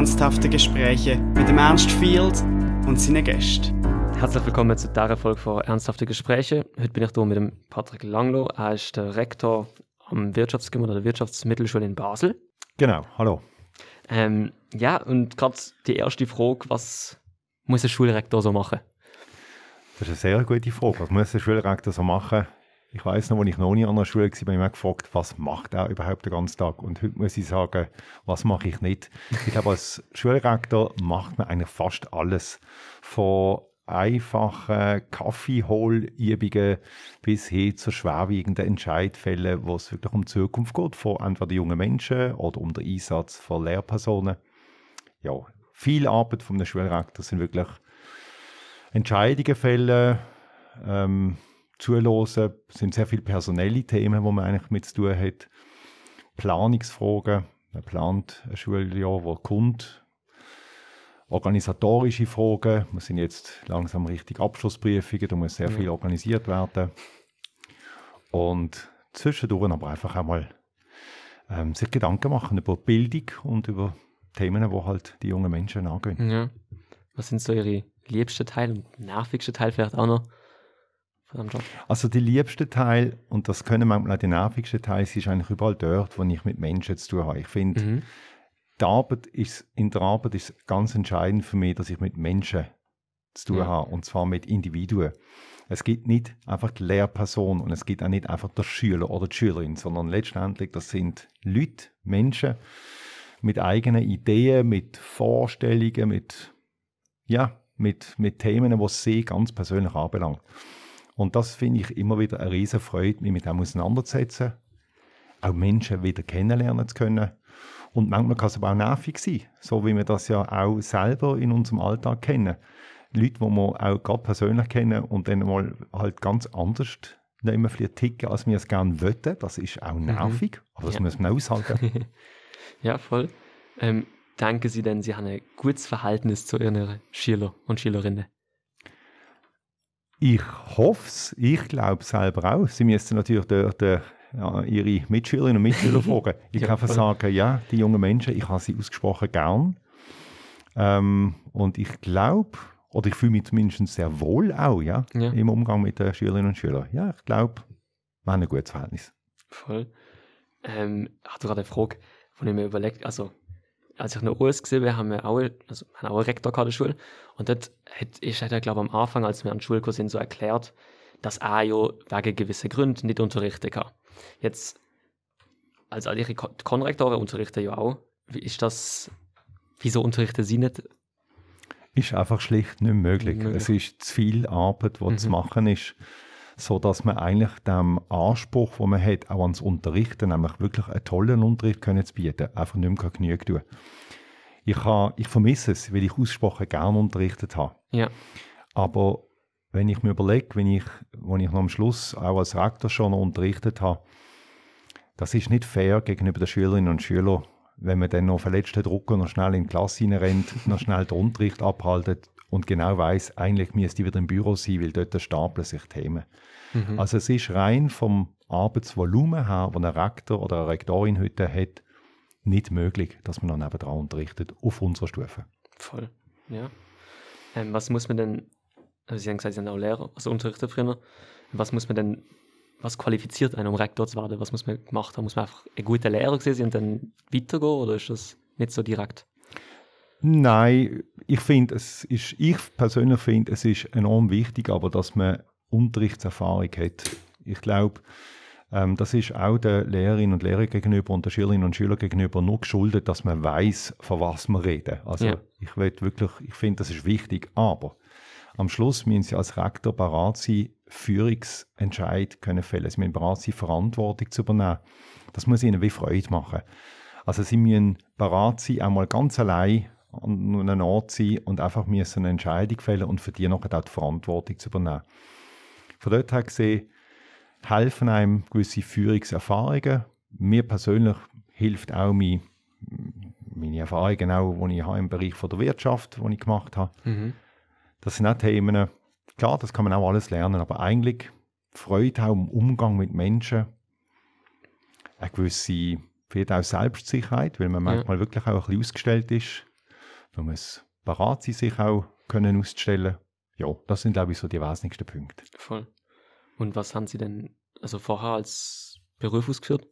ernsthafte Gespräche mit dem Ernst Field und seinen Gästen. Herzlich willkommen zu dieser Folge von Ernsthafte Gespräche. Heute bin ich hier mit dem Patrick Langlo. Er ist der Rektor am Wirtschaftsgymnasium der Wirtschaftsmittelschule in Basel. Genau, hallo. Ähm, ja, und gerade die erste Frage, was muss ein Schulrektor so machen? Das ist eine sehr gute Frage. Was muss ein Schulrektor so machen? Ich weiß noch, als ich noch nie an der Schule war, bin ich mich gefragt, was macht er überhaupt den ganzen Tag? Und heute muss ich sagen, was mache ich nicht? Ich glaube, als Schulrektor macht man eigentlich fast alles. Von einfachen Kaffeeholübungen bis hin zu schwerwiegenden Entscheidfällen, wo es wirklich um die Zukunft geht, von entweder jungen Menschen oder um den Einsatz von Lehrpersonen. Ja, viel Arbeit von einem Schulrektor sind wirklich Entscheidungen fällen, ähm, zuhören. Es sind sehr viele personelle Themen, wo man eigentlich mit zu tun hat. Planungsfragen, man plant ein Schuljahr, wo kommt. Organisatorische Fragen, wir sind jetzt langsam richtig Abschlussprüfungen, da muss sehr viel organisiert werden. Und zwischendurch aber einfach einmal ähm, sich Gedanken machen über Bildung und über Themen, die halt die jungen Menschen angehen. Ja. Was sind so Ihre liebsten Teile und nervigsten Teile vielleicht auch noch? Also der liebste Teil, und das können manchmal auch die nervigsten Teil, ist eigentlich überall dort, wo ich mit Menschen zu tun habe. Ich finde, mhm. in der Arbeit ist ganz entscheidend für mich, dass ich mit Menschen zu tun ja. habe, und zwar mit Individuen. Es gibt nicht einfach die Lehrperson und es gibt auch nicht einfach der Schüler oder die Schülerin, sondern letztendlich, das sind Leute, Menschen mit eigenen Ideen, mit Vorstellungen, mit, ja, mit, mit Themen, die sie ganz persönlich anbelangt. Und das finde ich immer wieder eine riesen Freude, mich mit dem auseinanderzusetzen, auch Menschen wieder kennenlernen zu können. Und manchmal kann es aber auch nervig sein, so wie wir das ja auch selber in unserem Alltag kennen. Leute, die wir auch gerade persönlich kennen und dann mal halt ganz anders nehmen, vielleicht ticken, als wir es gerne wollten. Das ist auch mhm. nervig, mhm. aber das ja. müssen wir aushalten. ja, voll. Ähm, danke Sie denn, Sie haben ein gutes Verhältnis zu Ihren Schüler und Schülerinnen. Ich hoffe es, ich glaube es selber auch. Sie müssen natürlich dort äh, ihre Mitschülerinnen und Mitschüler fragen. Ich kann einfach sagen, ja, die jungen Menschen, ich habe sie ausgesprochen gern. Ähm, und ich glaube, oder ich fühle mich zumindest sehr wohl auch ja, ja. im Umgang mit den Schülerinnen und Schülern. Ja, ich glaube, wir haben ein gutes Verhältnis. Voll. Ähm, ich hatte gerade eine Frage, von der ich mir überlegt, also als ich in der US gesehen bin, haben wir auch, also haben auch einen Rektor gehabt der Schule. Und das hat, halt ich hat er, glaube am Anfang, als wir an den Schulkurs sind, so erklärt, dass er ja wegen gewissen Gründen nicht unterrichten kann. Jetzt, als alle Konrektoren unterrichten ja auch. Wie ist das, wieso unterrichten sie nicht? Ist einfach schlicht nicht möglich. möglich. Es ist zu viel Arbeit, die mhm. zu machen ist so dass man eigentlich dem Anspruch, den man hat, auch ans Unterrichten, nämlich wirklich einen tollen Unterricht können zu bieten, einfach nicht mehr genügend tun. Ich, habe, ich vermisse es, weil ich ausgesprochen gerne unterrichtet habe. Ja. Aber wenn ich mir überlege, wenn ich, wenn ich am Schluss auch als Rektor schon unterrichtet habe, das ist nicht fair gegenüber den Schülerinnen und Schülern, wenn man dann noch verletzten Drucker noch schnell in die Klasse reinrennt, noch schnell den Unterricht abhaltet und genau weiß, eigentlich müsste ich wieder im Büro sein, weil dort stapeln sich Themen. Mhm. Also es ist rein vom Arbeitsvolumen her, das ein Rektor oder eine Rektorin heute hat, nicht möglich, dass man dann nebenan unterrichtet auf unserer Stufe. Voll, ja. Ähm, was muss man denn, also Sie haben gesagt, Sie sind auch Lehrer, also Unterrichter früher, was muss man denn, was qualifiziert einen, um Rektor zu werden? Was muss man gemacht haben? Muss man einfach ein guter Lehrer sein und dann weitergehen oder ist das nicht so direkt? Nein, ich finde, es ist, ich persönlich finde, es ist enorm wichtig, aber dass man Unterrichtserfahrung hat. Ich glaube, ähm, das ist auch der Lehrerinnen und Lehrer gegenüber und der Schülerinnen und Schüler gegenüber nur geschuldet, dass man weiß, von was man reden. Also ja. ich wirklich, ich finde, das ist wichtig, aber am Schluss müssen sie als Rektor bereit sein, Führungsentscheid können fällen. Sie müssen bereit sein, Verantwortung zu übernehmen. Das muss ihnen wie Freude machen. Also sie müssen bereit sein, einmal ganz allein an einem Ort sein und einfach müssen eine Entscheidung fällen und für die nachher auch die Verantwortung zu übernehmen. Von dort her gesehen, helfen einem gewisse Führungserfahrungen. Mir persönlich hilft auch meine, meine Erfahrungen, die ich habe im Bereich von der Wirtschaft, die ich gemacht habe. Mhm. Das sind auch Themen, klar, das kann man auch alles lernen, aber eigentlich Freude auch im Umgang mit Menschen, eine gewisse, vielleicht auch Selbstsicherheit, weil man ja. manchmal wirklich auch ein bisschen ausgestellt ist man muss parat sie sich auch können ausstellen. Ja, das sind glaube ich so die wesentlichsten Punkte. Voll. Und was haben Sie denn also vorher als Beruf ausgeführt?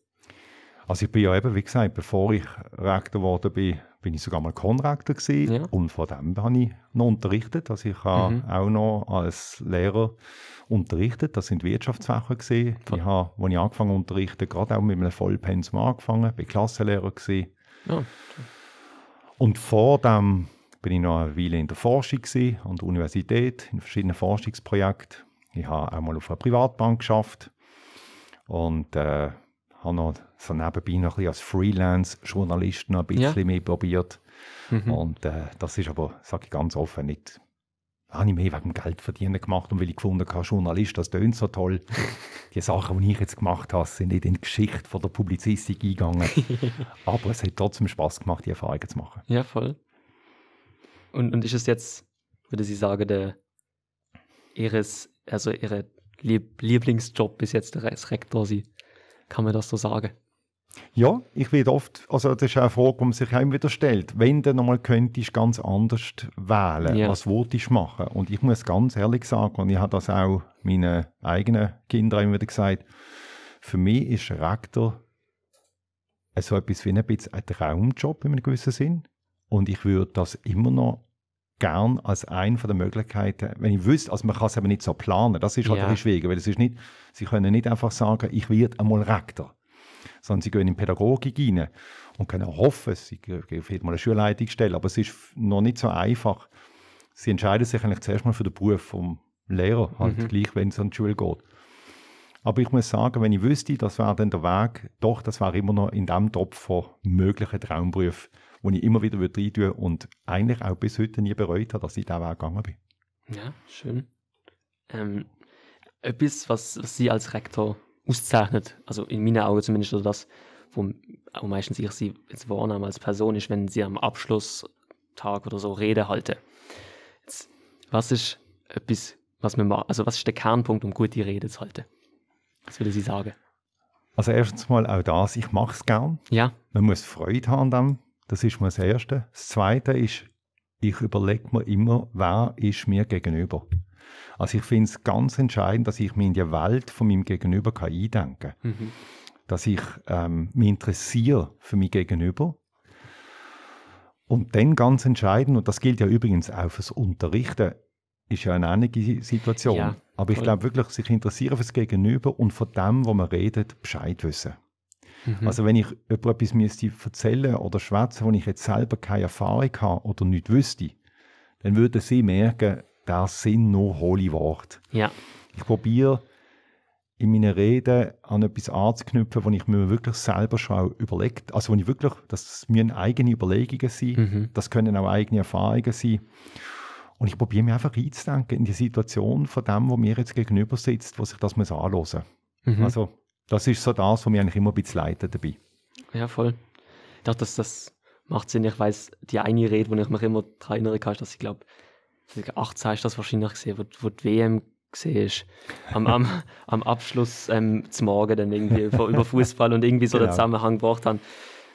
Also ich bin ja eben, wie gesagt, bevor ich Rektor geworden bin, bin ich sogar mal Konrektor gewesen ja. und von dem habe ich noch unterrichtet. Also ich habe mhm. auch noch als Lehrer unterrichtet. Das sind Wirtschaftsfächer gewesen. Ich habe, als ich angefangen habe unterrichten, gerade auch mit einem Vollpensum angefangen, Ich war Klassenlehrer gewesen. Ja. Ah, und vor dem bin ich noch eine Weile in der Forschung an der Universität, in verschiedenen Forschungsprojekten. Ich habe auch mal auf einer Privatbank geschafft und äh, habe noch so nebenbei noch ein bisschen als Freelance-Journalist noch ein bisschen ja. mehr probiert. Mhm. Und äh, das ist aber, sage ich ganz offen, nicht habe ah, ich mehr wegen Geld verdienen gemacht und weil ich gefunden habe, Journalist, das tönt so toll. Die Sachen, die ich jetzt gemacht habe, sind nicht in die Geschichte von der Publizistik eingegangen. Aber es hat trotzdem Spaß gemacht, die Erfahrungen zu machen. Ja, voll. Und, und ist es jetzt, würde Sie sagen, der Ihres, also Ihre Lieblingsjob bis jetzt der Rektor Sie? Kann man das so sagen? Ja, ich werde oft, also das ist auch eine Frage, die man sich immer wieder stellt. Wenn du nochmal könntest, ganz anders wählen, ja. was würdest du machen? Und ich muss ganz ehrlich sagen, und ich habe das auch meinen eigenen Kindern immer wieder gesagt, für mich ist Rektor so etwas wie ein, bisschen ein Traumjob in einem gewissen Sinn. Und ich würde das immer noch gern als eine der Möglichkeiten, wenn ich wüsste, also man kann es eben nicht so planen, das ist halt ja. schwieriger, weil es ist nicht, sie können nicht einfach sagen, ich werde einmal Rektor sondern sie gehen in Pädagogik rein und können auch hoffen, sie finden mal eine Schulleitungsstelle, aber es ist noch nicht so einfach. Sie entscheiden sich eigentlich zuerst mal für den Beruf vom Lehrer, halt mhm. gleich, wenn es an die Schule geht. Aber ich muss sagen, wenn ich wüsste, das wäre dann der Weg, doch, das wäre immer noch in dem Topf von möglichen Traumberufen, wo ich immer wieder würde und eigentlich auch bis heute nie bereut habe, dass ich diesen Weg gegangen bin. Ja, schön. Ähm, etwas, was Sie als Rektor auszeichnet, also in meinen Augen zumindest, oder das, wo, auch meistens ich sie jetzt wahrnehme als Person, ist, wenn sie am Abschlusstag oder so Rede halten. Jetzt, was ist etwas, was man macht, also was ist der Kernpunkt, um gute Rede zu halten? Was würde Sie sagen? Also erstens mal auch das, ich mache es gern. Ja. Man muss Freude haben dann. Das ist mal das Erste. Das Zweite ist, ich überlege mir immer, wer ist mir gegenüber. Also ich finde es ganz entscheidend, dass ich mich in die Welt von meinem Gegenüber kann eindenken kann. Mhm. Dass ich ähm, mich interessiere für mein Gegenüber. Und dann ganz entscheidend, und das gilt ja übrigens auch fürs Unterrichten, ist ja eine ähnliche Situation. Ja, Aber ich glaube wirklich, sich interessieren fürs Gegenüber und von dem, wo man redet, Bescheid wissen. Mhm. Also wenn ich über etwas müsste erzählen oder schwätzen, wo ich jetzt selber keine Erfahrung habe oder nicht wüsste, dann würden sie merken, das sind nur hohle Worte. Ja. Ich probiere in meinen Reden an etwas anzuknüpfen, was ich mir wirklich selber schon überlegt, also wo ich wirklich, das müssen eigene Überlegungen sein, mhm. das können auch eigene Erfahrungen sein. Und ich probiere mir einfach einzudenken in die Situation von dem, wo mir jetzt gegenüber sitzt, wo sich das muss anhören. Mhm. Also das ist so das, was mich eigentlich immer ein bisschen leitet dabei. Ja, voll. Ich dachte, das, das macht Sinn. Ich weiß, die eine Rede, wo ich mich immer daran erinnern kann, ist, dass ich glaube, 2018 ist das wahrscheinlich gesehen, wo, wo die WM gesehen Am, am, am Abschluss ähm, zum Morgen dann irgendwie über Fußball und irgendwie so genau. den Zusammenhang gebracht haben.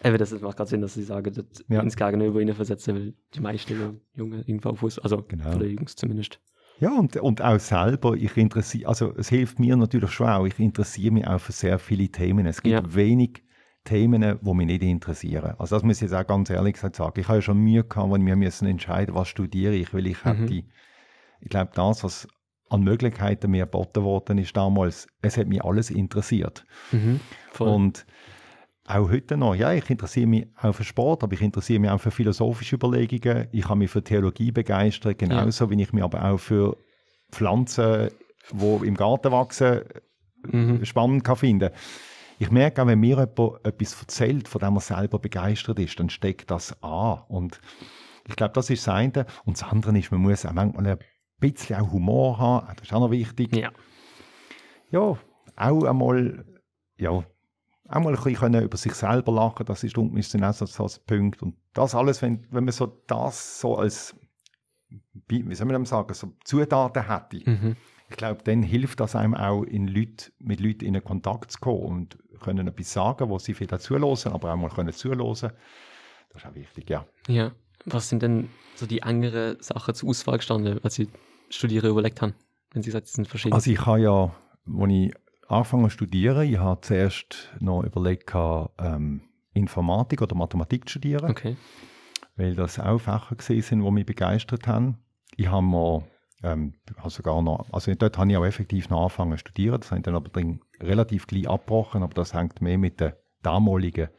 Eben, das macht gerade Sinn, dass sie sagen, dass ja. ins Gegenüber ihnen versetzen, weil die meisten Jungen irgendwo auf Fußball, also genau. von Jungs zumindest. Ja, und, und auch selber, ich interessiere, also es hilft mir natürlich schon auch, ich interessiere mich auch für sehr viele Themen. Es gibt ja. wenig Themen, die mich nicht interessieren. Also das muss ich jetzt auch ganz ehrlich gesagt sagen. Ich habe ja schon Mühe gehabt, wenn wir müssen entscheiden, was studiere ich, weil ich mhm. hätte, ich glaube, das, was an Möglichkeiten mir geboten worden ist damals, es hat mich alles interessiert. Mhm, und auch heute noch, ja, ich interessiere mich auch für Sport, aber ich interessiere mich auch für philosophische Überlegungen. Ich habe mich für Theologie begeistert, genauso ja. wie ich mich aber auch für Pflanzen, die im Garten wachsen, mhm. spannend kann finden kann. Ich merke auch, wenn mir jemand etwas erzählt, von dem er selber begeistert ist, dann steckt das an. Und ich glaube, das ist das eine. Und das andere ist, man muss auch manchmal ein bisschen auch Humor haben. Das ist auch noch wichtig. Ja. Ja, auch einmal, ja, auch ein bisschen über sich selber lachen. Das ist unten auch so, ein Punkt. Und das alles, wenn, wenn man so das so als, wie soll man sagen, so Zutaten hätte, mhm. ich glaube, dann hilft das einem auch, in Leute, mit Leuten in Kontakt zu kommen. Und können etwas sagen, wo sie vielleicht zulassen, aber auch mal können zulassen. Das ist auch wichtig, ja. Ja. Was sind denn so die engeren Sachen zur Auswahl gestanden, als Sie studieren überlegt haben? Wenn Sie sagen, es sind verschiedene. Also ich habe ja, als ich angefangen zu studieren, ich habe zuerst noch überlegt, ähm, Informatik oder Mathematik zu studieren. Okay. Weil das auch Fächer gesehen sind, die mich begeistert haben. Ich habe mir ähm, also gar noch, also dort habe ich auch effektiv noch angefangen zu studieren, das habe ich dann aber dann relativ gleich abgebrochen, aber das hängt mehr mit den damaligen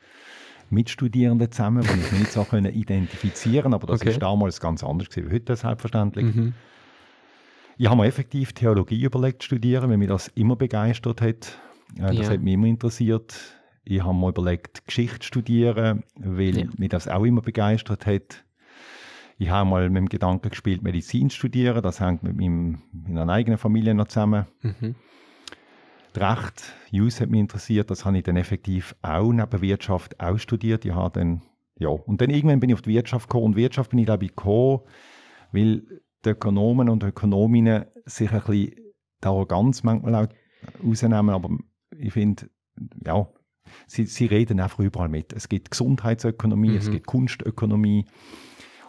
Mitstudierenden zusammen, die ich nicht so können identifizieren aber das okay. damals ganz anders gewesen, wie heute selbstverständlich. Mhm. Ich habe mir effektiv Theologie überlegt zu studieren, weil mich das immer begeistert hat. Äh, das ja. hat mich immer interessiert. Ich habe mir überlegt, Geschichte zu studieren, weil ja. mich das auch immer begeistert hat. Ich habe mal mit dem Gedanken gespielt, Medizin zu studieren. Das hängt mit meiner eigenen Familie noch zusammen. Mhm. Recht, Use hat mich interessiert. Das habe ich dann effektiv auch neben Wirtschaft auch studiert. Ich habe dann, ja. Und dann irgendwann bin ich auf die Wirtschaft gekommen. Und Wirtschaft bin ich, glaube ich, gekommen, weil die Ökonomen und Ökonominnen sich ein bisschen die Arroganz manchmal auch rausnehmen. Aber ich finde, ja, Sie, sie, reden einfach überall mit. Es gibt Gesundheitsökonomie, mhm. es gibt Kunstökonomie,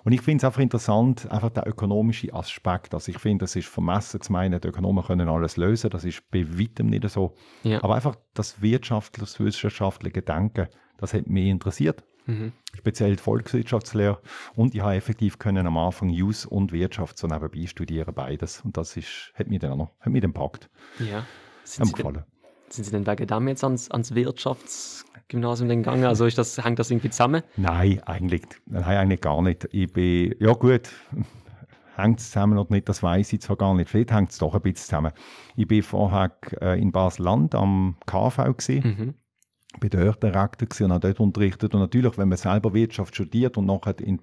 und ich finde es einfach interessant, einfach der ökonomische Aspekt. Also ich finde, das ist vermessen zu meinen, die Ökonomen können alles lösen, das ist bei weitem nicht so. Ja. Aber einfach das wirtschaftliche, wissenschaftliche Denken, das hat mich interessiert. Mhm. Speziell die Volkswirtschaftslehre. Und ich habe effektiv können am Anfang Use und Wirtschaft so nebenbei studieren, beides. Und das ist, hat mich dann auch noch, hat mich dann gepackt. Ja. Sind hat gefallen. Denn, sind Sie denn wegen dem jetzt ans, ans Wirtschafts Gymnasium dann gegangen? Also ist das, hängt das irgendwie zusammen? Nein, eigentlich, nein, eigentlich gar nicht. Ich bin, ja gut, hängt es zusammen oder nicht, das weiß ich zwar gar nicht. Vielleicht hängt es doch ein bisschen zusammen. Ich war vorher äh, in Basel-Land am KV gewesen. Mhm bin dort Direktor und habe dort unterrichtet. Und natürlich, wenn man selber Wirtschaft studiert und nachher in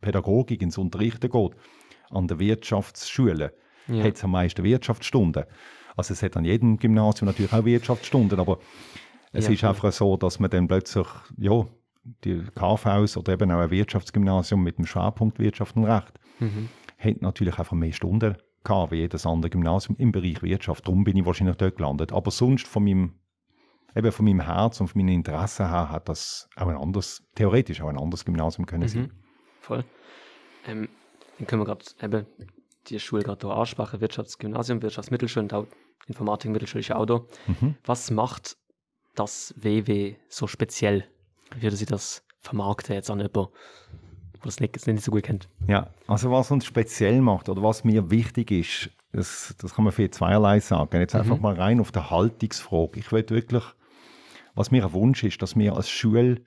Pädagogik ins Unterrichten geht, an der Wirtschaftsschule, ja. hat es am meisten Wirtschaftsstunden. Also es hat an jedem Gymnasium natürlich auch Wirtschaftsstunden, aber es ja, ist einfach so, dass man dann plötzlich, ja, die KVs oder eben auch ein Wirtschaftsgymnasium mit dem Schwerpunkt Wirtschaft und Recht, mhm. hat natürlich einfach mehr Stunden gehabt wie jedes andere Gymnasium im Bereich Wirtschaft. Darum bin ich wahrscheinlich dort gelandet. Aber sonst von meinem, eben von meinem Herz und von meinen Interessen her hat das auch ein anderes, theoretisch auch ein anderes Gymnasium können mhm. sein. Voll. Ähm, dann können wir gerade eben die Schule gerade hier ansprechen, Wirtschaftsgymnasium, Wirtschaftsmittelschule und auch Informatik, mittelschule ist auch da. Mhm. Was macht das WW so speziell? Wie Würde sie das vermarkten jetzt an jemanden, der das nicht, das nicht so gut kennt? Ja, also was uns speziell macht oder was mir wichtig ist, das, das kann man für zweierlei sagen. Jetzt mhm. einfach mal rein auf der Haltungsfrage. Ich will wirklich, was mir ein Wunsch ist, dass wir als Schule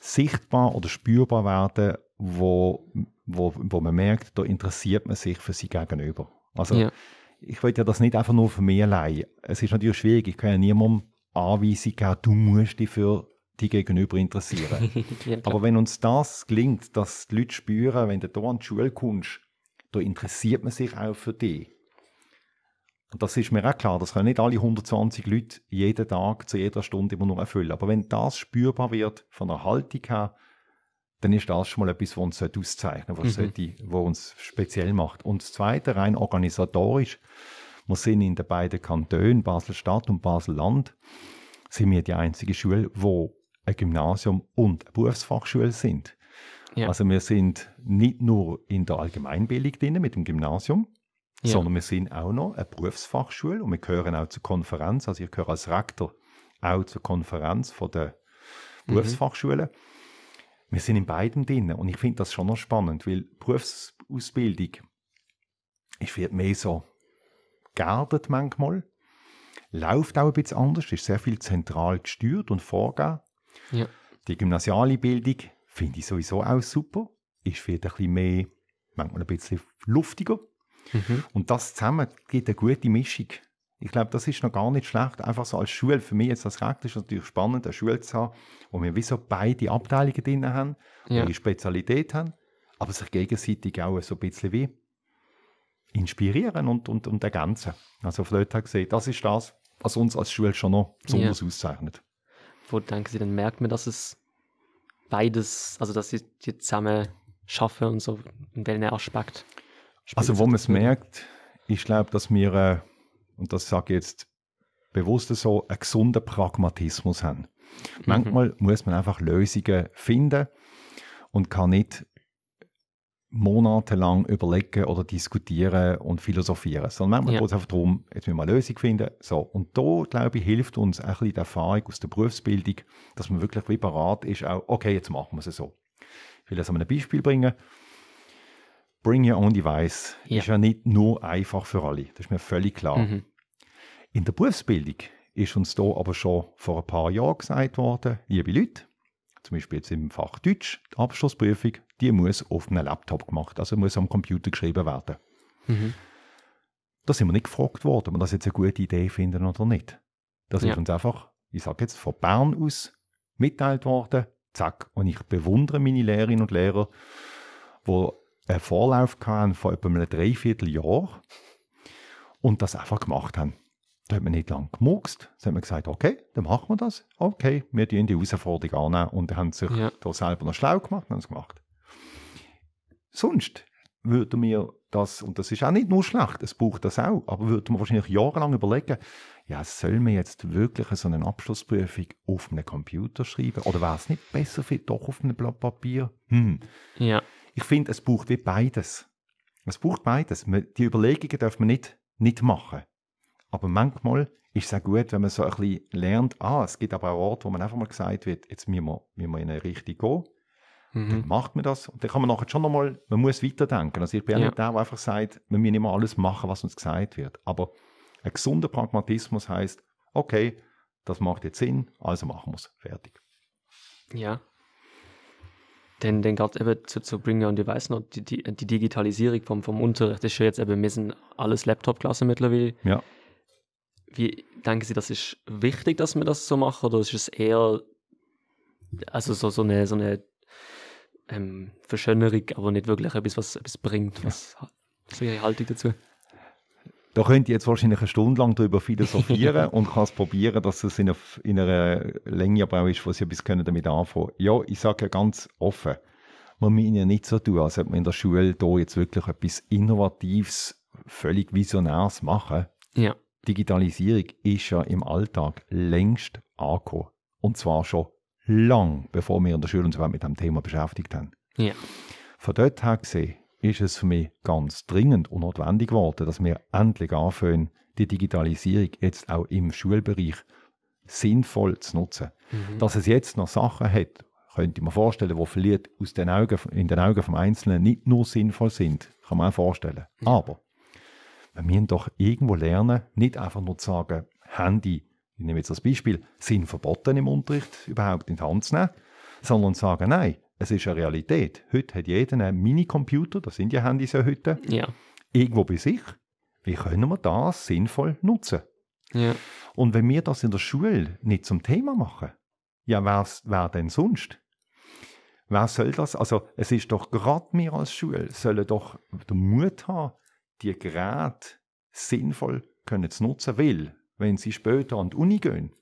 sichtbar oder spürbar werden, wo, wo, wo man merkt, da interessiert man sich für sie gegenüber. Also ja. ich will ja das nicht einfach nur für mich allein. Es ist natürlich schwierig, ich kann ja niemandem Anweisung geben, du musst dich für die Gegenüber interessieren. ja, Aber wenn uns das gelingt, dass die Leute spüren, wenn du hier an die Schule kommst, da interessiert man sich auch für dich. Und das ist mir auch klar, das können nicht alle 120 Leute jeden Tag, zu jeder Stunde immer nur erfüllen. Aber wenn das spürbar wird von der Haltung her, dann ist das schon mal etwas, was uns auszeichnen sollte, was, mhm. sollte, was uns speziell macht. Und das Zweite, rein organisatorisch, wir sind in den beiden Kantonen, Basel-Stadt und Basel-Land, sind wir die einzige Schule, wo ein Gymnasium und eine Berufsfachschule sind. Ja. Also wir sind nicht nur in der Allgemeinbildung drin mit dem Gymnasium, ja. sondern wir sind auch noch eine Berufsfachschule und wir gehören auch zur Konferenz, also ich gehöre als Rektor auch zur Konferenz von der mhm. Berufsfachschule. Wir sind in beiden drin und ich finde das schon noch spannend, weil Berufsausbildung ist viel mehr so geerdet manchmal. Läuft auch ein bisschen anders, ist sehr viel zentral gesteuert und vorgegeben. Ja. Die gymnasiale Bildung finde ich sowieso auch super. Ist vielleicht ein bisschen mehr, manchmal ein bisschen luftiger. Mhm. Und das zusammen gibt eine gute Mischung. Ich glaube, das ist noch gar nicht schlecht. Einfach so als Schule, für mich jetzt als Rektor ist es natürlich spannend, eine Schule zu haben, wo wir wie so beide Abteilungen drin haben, ja. ihre Spezialität haben, aber sich gegenseitig auch so ein bisschen wie inspirieren und, und, und ergänzen. Also Flöte halt gesehen, das ist das, was uns als Schule schon noch besonders ja. auszeichnet. Wo denken Sie, dann merkt man, dass es beides, also dass Sie die zusammen schaffen und so, in welchen Aspekt? Also wo man es merkt, ich glaube, dass wir, äh, und das sage ich jetzt bewusst so, einen gesunden Pragmatismus haben. Mhm. Manchmal muss man einfach Lösungen finden und kann nicht monatelang überlegen oder diskutieren und philosophieren, sondern manchmal ja. geht es einfach darum, jetzt müssen wir eine Lösung finden. So, und da, glaube ich, hilft uns auch ein bisschen die Erfahrung aus der Berufsbildung, dass man wirklich wie bereit ist, auch, okay, jetzt machen wir es so. Ich will das an einem Beispiel bringen. Bring your own device ja. ist ja nicht nur einfach für alle, das ist mir völlig klar. Mhm. In der Berufsbildung ist uns da aber schon vor ein paar Jahren gesagt worden, liebe Leute, zum Beispiel jetzt im Fach Deutsch, die Abschlussprüfung, die muss auf einem Laptop gemacht, also muss am Computer geschrieben werden. Mhm. Da sind wir nicht gefragt worden, ob wir das jetzt eine gute Idee finden oder nicht. Das ja. ist uns einfach, ich sage jetzt, von Bern aus mitteilt worden, zack. Und ich bewundere meine Lehrerinnen und Lehrer, die einen Vorlauf hatten von etwa einem Dreivierteljahr und das einfach gemacht haben. Da hat man nicht lange gemurkst. Dann hat man gesagt, okay, dann machen wir das. Okay, wir die Herausforderung an Und haben sich ja. da selber noch schlau gemacht und haben es gemacht sonst würde mir das, und das ist auch nicht nur schlecht, es braucht das auch, aber würde man wahrscheinlich jahrelang überlegen, ja, soll man jetzt wirklich so eine Abschlussprüfung auf einem Computer schreiben? Oder wäre es nicht besser vielleicht doch auf einem Blatt Papier? Hm. Ja. Ich finde, es braucht wie beides. Es braucht beides. Die Überlegungen darf man nicht, nicht machen. Aber manchmal ist es auch gut, wenn man so ein bisschen lernt, ah, es gibt aber auch Orte, wo man einfach mal gesagt wird, jetzt müssen wir, müssen wir in eine Richtung gehen Mhm. macht man das. Und dann kann man nachher schon nochmal, man muss weiterdenken. Also ich bin ja nicht der, der einfach sagt, wir müssen immer alles machen, was uns gesagt wird. Aber ein gesunder Pragmatismus heißt, okay, das macht jetzt Sinn, also machen wir es. Fertig. Ja. Denn, denn gerade eben zu, zu Bring Your Own Device noch, die, die, die, Digitalisierung vom, vom Unterricht ist ja jetzt eben, wir sind alles Laptop-Klassen mittlerweile. Ja. Wie denken Sie, das ist wichtig, dass wir das so machen, oder ist es eher also so, so eine, so eine ähm, Verschönerung, aber nicht wirklich etwas, was etwas bringt. Was, ist Ihre Haltung dazu? Da könnt ihr jetzt wahrscheinlich eine Stunde lang darüber philosophieren und kann es probieren, dass es in, einer Länge aber ist, wo sie etwas damit anfangen können. Ja, ich sage ja ganz offen, man muss ja nicht so tun, als ob man in der Schule da jetzt wirklich etwas Innovatives, völlig Visionäres machen. Ja. Digitalisierung ist ja im Alltag längst angekommen. Und zwar schon lang, bevor wir in der Schule uns überhaupt mit dem Thema beschäftigt haben. Ja. Von dort her gesehen ist es für mich ganz dringend und notwendig geworden, dass wir endlich anfangen, die Digitalisierung jetzt auch im Schulbereich sinnvoll zu nutzen. Mhm. Dass es jetzt noch Sachen hat, könnte ich mir vorstellen, die vielleicht aus den Augen, in den Augen des Einzelnen nicht nur sinnvoll sind, kann man auch vorstellen. Mhm. Aber wir müssen doch irgendwo lernen, nicht einfach nur zu sagen, Handy, ich nehme jetzt das Beispiel, sind verboten im Unterricht überhaupt in die Hand zu nehmen, sondern sagen, nein, es ist eine Realität. Heute hat jeder einen Minicomputer, das sind ja Handys ja heute, ja. irgendwo bei sich. Wie können wir das sinnvoll nutzen? Ja. Und wenn wir das in der Schule nicht zum Thema machen, ja, wer, wer denn sonst? Wer soll das? Also es ist doch gerade wir als Schule sollen doch den Mut haben, die Geräte sinnvoll können zu nutzen, weil wenn sie später an die Uni gehen.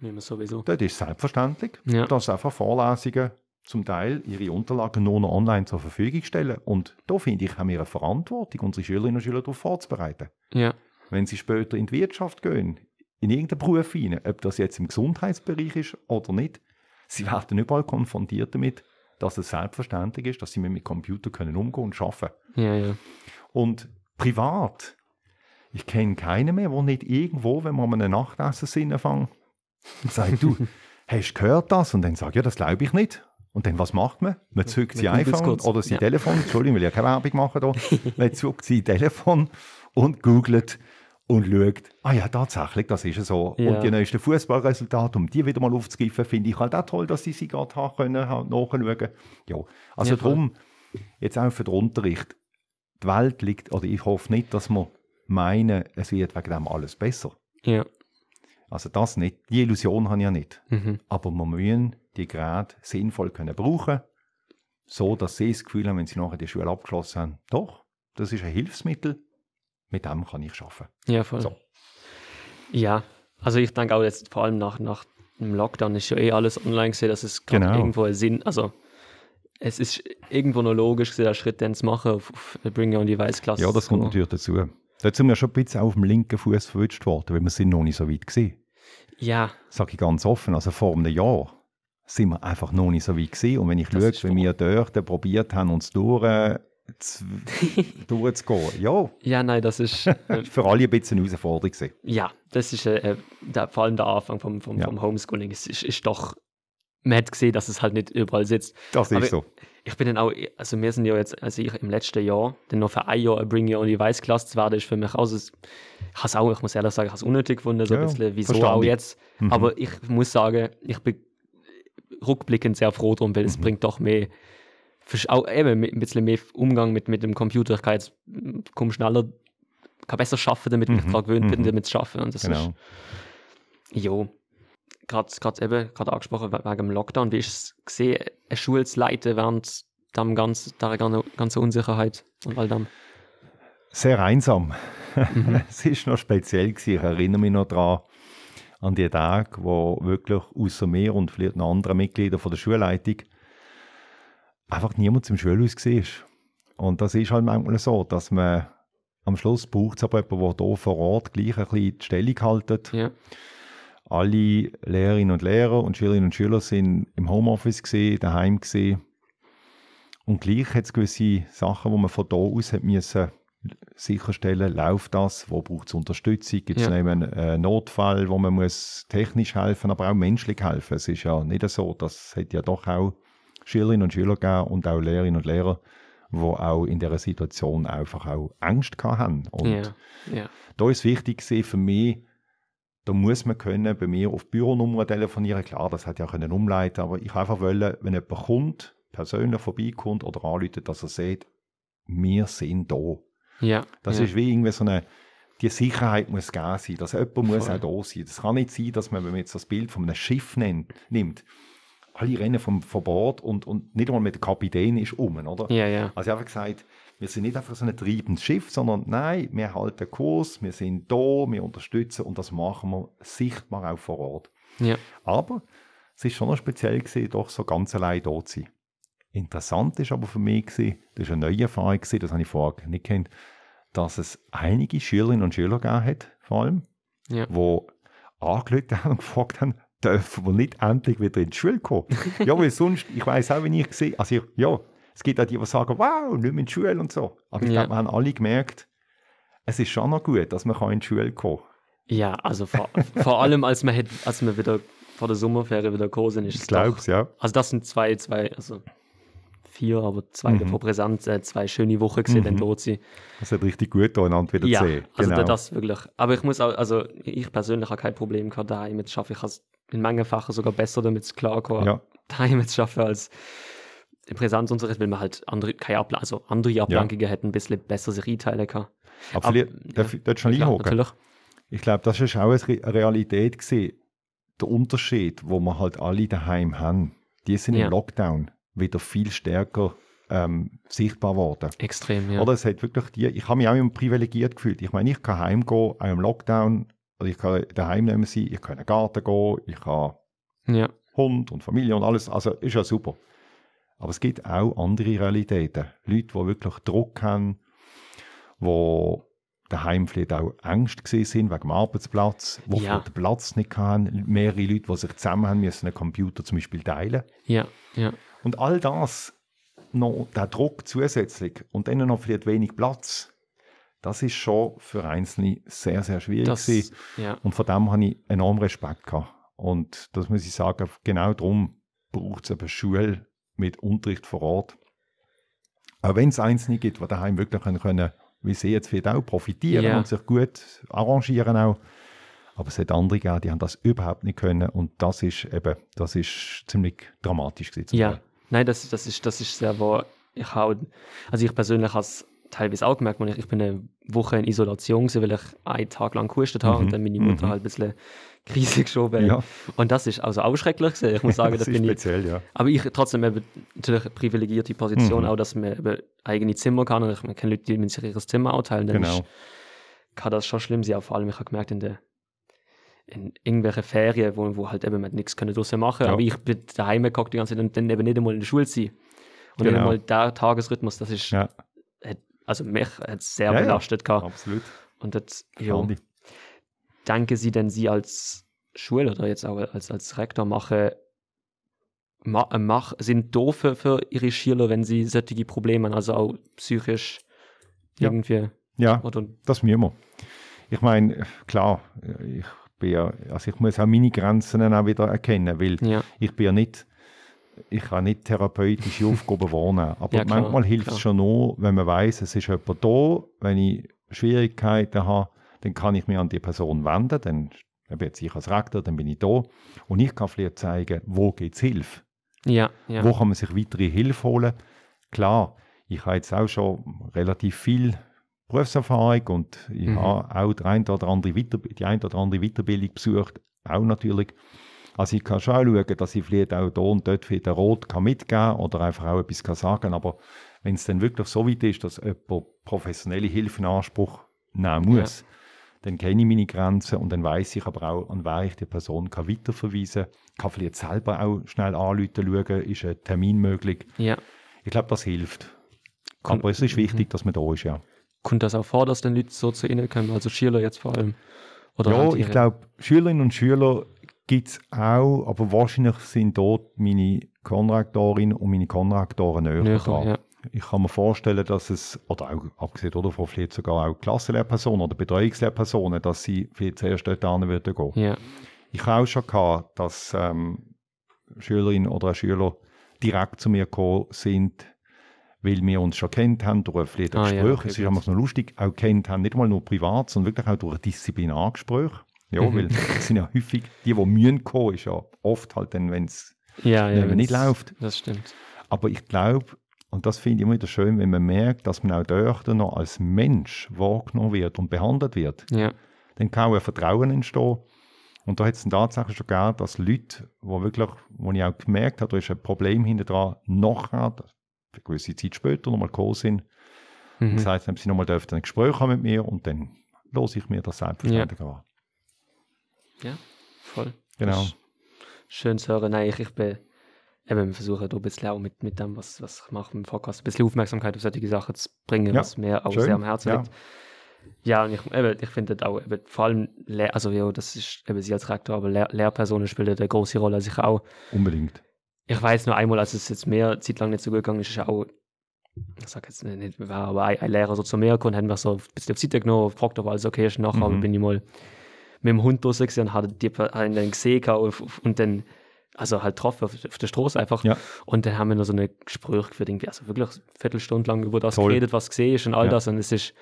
Nicht mehr sowieso. Das ist selbstverständlich, ja. dass einfach Vorlesungen zum Teil ihre Unterlagen nur noch online zur Verfügung stellen. Und da finde ich, haben wir eine Verantwortung, unsere Schülerinnen und Schüler darauf vorzubereiten. Ja. Wenn sie später in die Wirtschaft gehen, in irgendeinen Beruf hinein, ob das jetzt im Gesundheitsbereich ist oder nicht, sie werden überall konfrontiert damit, dass es selbstverständlich ist, dass sie mit Computern können umgehen und arbeiten können. Ja, ja. Und privat ich kenne keinen mehr, der nicht irgendwo, wenn man an einem Nachtessen sind, sagt, du, hast du gehört das? Und dann sagt, ja, das glaube ich nicht. Und dann, was macht man? Man zückt sie iPhone oder sein ja. Telefon, Entschuldigung, will ja keine Werbung machen hier, man zückt sein Telefon und googelt und schaut, ah ja, tatsächlich, das ist so. Ja. Und die neuesten Fußballresultate, um die wieder mal aufzugreifen, finde ich halt auch toll, dass sie sie gerade haben können, halt nachschauen. Ja, also ja, darum, jetzt auch für den Unterricht, die Welt liegt, oder ich hoffe nicht, dass man meinen, es wird wegen dem alles besser. Ja. Also das nicht, die Illusion habe ich ja nicht. Mhm. Aber wir müssen die Geräte sinnvoll können brauchen, so dass sie das Gefühl haben, wenn sie nachher die Schule abgeschlossen haben, doch, das ist ein Hilfsmittel, mit dem kann ich arbeiten. Ja, voll. So. Ja, also ich denke auch jetzt vor allem nach, nach dem Lockdown ist schon eh alles online gesehen, dass es genau. irgendwo einen Sinn, also es ist irgendwo noch logisch, gewesen, den Schritt dann zu machen auf, auf Bring Your Device Klasse. Ja, das kommt natürlich dazu. Dort sind wir schon ein bisschen auf dem linken Fuß verwünscht worden, weil wir sind noch nicht so weit gesehen. Ja. Sage ich ganz offen, also vor einem Jahr sind wir einfach noch nicht so weit gesehen. Und wenn ich das schaue, wie wir dort probiert haben, uns durch, äh, zu, durchzugehen, ja. Ja, nein, das ist... Äh, Für alle ein bisschen eine Herausforderung Ja, das ist äh, äh, der, vor allem der Anfang vom, vom, ja. vom Homeschooling. Es ist, ist doch man hat gesehen, dass es halt nicht überall sitzt. Das ist so. Ich bin dann auch, also wir sind ja jetzt, also ich im letzten Jahr, dann noch für ein Jahr ein Bring Your Own Device Class zu werden, ist für mich auch, also ich habe auch, ich muss ehrlich sagen, ich habe es unnötig gefunden, so ja, ein bisschen, wieso verstanden. auch jetzt. Mhm. Aber ich muss sagen, ich bin rückblickend sehr froh drum, weil mhm. es bringt doch mehr, auch eben ein bisschen mehr Umgang mit, mit dem Computer. Ich kann jetzt, komm schneller, kann besser schaffen, damit mhm. ich daran gewöhnt bin, mhm. damit zu schaffen. Und das genau. ist, jo gerade eben gerade angesprochen wegen dem Lockdown. Wie ist es gesehen, eine Schule zu leiten während dem ganzen, dieser ganzen Unsicherheit und all dem? Sehr einsam. Mhm. es ist noch speziell gewesen. Ich erinnere mich noch daran, an die Tage, wo wirklich außer mir und vielleicht noch anderen Mitgliedern der Schulleitung einfach niemand im Schulhaus war. Und das ist halt manchmal so, dass man am Schluss braucht es aber jemanden, der hier vor Ort gleich ein bisschen die Stellung hält. Ja alle Lehrerinnen und Lehrer und Schülerinnen und Schüler sind im Homeoffice gesehen, daheim gesehen. Und gleich hat es gewisse Sachen, die man von da aus hat müssen sicherstellen, läuft das, wo braucht es Unterstützung, gibt es ja. einen äh, Notfall, wo man muss technisch helfen, aber auch menschlich helfen. Es ist ja nicht so, das hat ja doch auch Schülerinnen und Schüler gegeben und auch Lehrerinnen und Lehrer, wo auch in dieser Situation einfach auch Angst hatten. Und ja. Ja. da ist wichtig für mich, da muss man können bei mir auf Büronummer telefonieren. Klar, das hat ja können umleiten, aber ich einfach wollen, wenn jemand kommt, persönlich vorbeikommt oder anläutet, dass er sieht, wir sind da. Ja. Das ja. ist wie irgendwie so eine, die Sicherheit muss gegeben sein, dass jemand muss auch da sein. Das kann nicht sein, dass man, wenn man jetzt das Bild von einem Schiff nennt, nimmt, alle rennen vom, von Bord und, und nicht einmal mit dem Kapitän ist um, oder? Ja, ja. Also ich habe gesagt, wir sind nicht einfach so ein treibendes Schiff, sondern nein, wir halten Kurs, wir sind da, wir unterstützen und das machen wir sichtbar auch vor Ort. Ja. Aber es ist schon noch speziell gewesen, doch so ganz allein da zu sein. Interessant ist aber für mich gewesen, das war eine neue Erfahrung gewesen, das habe ich vorher nicht kennt, dass es einige Schülerinnen und Schüler gegeben hat, vor allem, ja. angelötet haben und gefragt haben, dürfen wir nicht endlich wieder in die Schule kommen? ja, weil sonst, ich weiß auch, wenn ich sehe, also ich, ja, es gibt auch die, die sagen, wow, nicht mehr in die Schule und so. Aber ich ja. glaube, wir haben alle gemerkt, es ist schon noch gut, dass man in die Schule kommen kann. Ja, also vor, vor allem, als man, als man wieder vor der Sommerferie wieder gekommen sind, ist es ja. Also das sind zwei, zwei, also vier, aber zwei mhm. Präsenz, äh, zwei schöne Wochen gesehen mhm. in Lotzi. Das hat richtig gut einander wieder ja, gesehen. also genau. das wirklich. Aber ich muss auch, also ich persönlich habe kein Problem gehabt, daheim zu arbeiten. Ich es in manchen Fächern sogar besser damit es klarkommen, ja. daheim zu arbeiten als im Präsenz und so, wenn wir halt andere, keine Abla also andere Ablankungen ja. hätten, ein bisschen bessere Reiteilen kann. Absolut, Ab, ja, das schon klar, natürlich. Ich glaube, das war auch eine Realität gewesen. Der Unterschied, wo wir halt alle daheim haben, die sind ja. im Lockdown wieder viel stärker ähm, sichtbar geworden. Extrem, ja. Oder es hat wirklich die, ich habe mich auch immer privilegiert gefühlt. Ich meine, ich kann heimgehen, auch im Lockdown, oder ich kann daheim nehmen sein, ich kann in den Garten gehen, ich kann ja. Hund und Familie und alles, also ist ja super. Aber es gibt auch andere Realitäten. Leute, die wirklich Druck haben, die daheim vielleicht auch Ängste gesehen sind wegen dem Arbeitsplatz, wo ja. den Platz nicht haben, mehrere Leute, die sich zusammen haben müssen, einen Computer zum Beispiel teilen. Ja, ja. Und all das, noch der Druck zusätzlich und dann noch vielleicht wenig Platz, das ist schon für Einzelne sehr, sehr schwierig. Das, ja. Und vor dem habe ich enorm Respekt gehabt. Und das muss ich sagen, genau darum braucht es eben Schule mit Unterricht vor Ort. Auch wenn es Einzelne gibt, die daheim wirklich können, können wie sie jetzt vielleicht auch profitieren yeah. und sich gut arrangieren auch. Aber es hat andere gegeben, die haben das überhaupt nicht können und das ist eben, das ist ziemlich dramatisch gewesen. Ja, nein, das, das ist, das ist sehr wahr. Ich auch, also ich persönlich habe es teilweise auch gemerkt, ich, ich bin Woche in Isolation gewesen, weil ich einen Tag lang gehustet habe mhm. und dann meine Mutter mhm. halt ein bisschen Krise geschoben ja. Und das ist also auch schrecklich gewesen. Ich muss sagen, das, das bin speziell, ich. Ja. Aber ich trotzdem eben natürlich eine privilegierte Position, mhm. auch dass man eben eigene Zimmer kann. Und ich, man kennt Leute, die sich ihr Zimmer auch teilen. Genau. Ist, kann das schon schlimm sein. vor allem, ich habe gemerkt, in der in irgendwelche Ferien, wo, wo halt eben man nichts können draussen machen. Ja. Aber ich bin daheim geguckt die ganze Zeit und dann eben nicht einmal in der Schule sein. Und genau. nicht einmal der Tagesrhythmus, das ist, ja. hat also mich hat es sehr ja, belastet. Ja, absolut. Und das, ja, denke sie denn, sie als Schule oder jetzt auch als, als Rektor mache, ma, mach, sind doof für, für ihre Schüler, wenn sie solche Probleme haben, also auch psychisch ja. irgendwie. Ja, oder? das mir immer. Ich meine, klar, ich bin ja, also ich muss auch meine Grenzen auch wieder erkennen, weil ja. ich bin ja nicht ich kann nicht therapeutische Aufgaben wohnen. Aber ja, klar, manchmal hilft es schon nur, wenn man weiß, es ist jemand da, wenn ich Schwierigkeiten habe, dann kann ich mich an die Person wenden, dann bin ich als Rektor, dann bin ich da. Und ich kann vielleicht zeigen, wo gibt es Hilfe? Ja, ja. Wo kann man sich weitere Hilfe holen? Klar, ich habe jetzt auch schon relativ viel Berufserfahrung und ich mhm. habe auch die ein oder andere, Weiter die ein oder andere Weiterbildung besucht, auch natürlich. Also ich kann schon schauen, dass ich vielleicht auch hier und dort wieder rot kann mitgeben oder einfach auch etwas kann sagen aber wenn es dann wirklich so weit ist, dass jemand professionelle Hilfe in Anspruch nehmen muss, ja. dann kenne ich meine Grenzen und dann weiß ich aber auch, an wer ich die Person kann weiterverweisen kann. Kann vielleicht selber auch schnell anrufen, schauen, ist ein Termin möglich. Ja. Ich glaube, das hilft. Kon aber es ist wichtig, mhm. dass man da ist, ja. Kommt das auch vor, dass dann Leute so zu Ihnen kommen, also Schüler jetzt vor allem? Oder ja, ich glaube, Schülerinnen und Schüler gibt es auch, aber wahrscheinlich sind dort meine Konrektorin und meine Konrektoren näher, näher dran. Ja. Ich kann mir vorstellen, dass es, oder auch abgesehen von vielleicht sogar auch Klassenlehrpersonen oder Betreuungslehrpersonen, dass sie vielleicht zuerst dort hin würden gehen. Ja. Ich habe auch schon gehabt, dass ähm, Schülerin oder Schüler direkt zu mir gekommen sind, weil wir uns schon kennt haben durch ein ah, Gespräch. Ja, okay, es ist immer so lustig, auch kennt haben, nicht mal nur privat, sondern wirklich auch durch ein Disziplinargespräch. Ja, mhm. weil es sind ja häufig die, die mühen kommen, ist ja oft halt dann, wenn's, ja, ja, wenn es nicht läuft. Das stimmt. Aber ich glaube, und das finde ich immer wieder schön, wenn man merkt, dass man auch dort noch als Mensch wahrgenommen wird und behandelt wird. Ja. Dann kann auch ein Vertrauen entstehen. Und da hat es tatsächlich schon gegeben, dass Leute, wo wirklich, wo ich auch gemerkt habe, da ist ein Problem hinter dran, nachher, eine gewisse Zeit später nochmal gekommen sind, mhm. gesagt haben, sie nochmal dürfen ein Gespräch haben mit mir und dann los ich mir das selbstverständlich ja. an. Ja, voll. Genau. Schön zu hören. Nein, ich, ich bin eben, wir versuchen da ein bisschen auch mit, mit dem, was, was ich mache im Podcast, ein bisschen Aufmerksamkeit auf solche Sachen zu bringen, ja, was mir auch schön. sehr am Herzen ja. liegt. Ja, und ich, ich finde das auch, eben, vor allem, Lehr also ja, das ist eben sie als Rektor, aber Lehr Lehrpersonen spielen eine große Rolle, also ich auch. Unbedingt. Ich weiß nur einmal, als es jetzt mehr Zeit lang nicht so gut gegangen ist, ist auch, ich sag jetzt nicht, war aber ein, ein Lehrer so zu mir gekommen, hat mich so ein bisschen auf die Seite genommen, fragt, ob alles okay ist, nachher mhm. bin ich mal mit dem Hund durchgegangen und hat, die, hat einen gesehen und, und dann also halt drauf auf, auf der Straße einfach. Ja. Und dann haben wir noch so eine Gespräch geführt, irgendwie, also wirklich eine Viertelstunde lang über das Toll. geredet, was gesehen ist und all ja. das. Und es ist,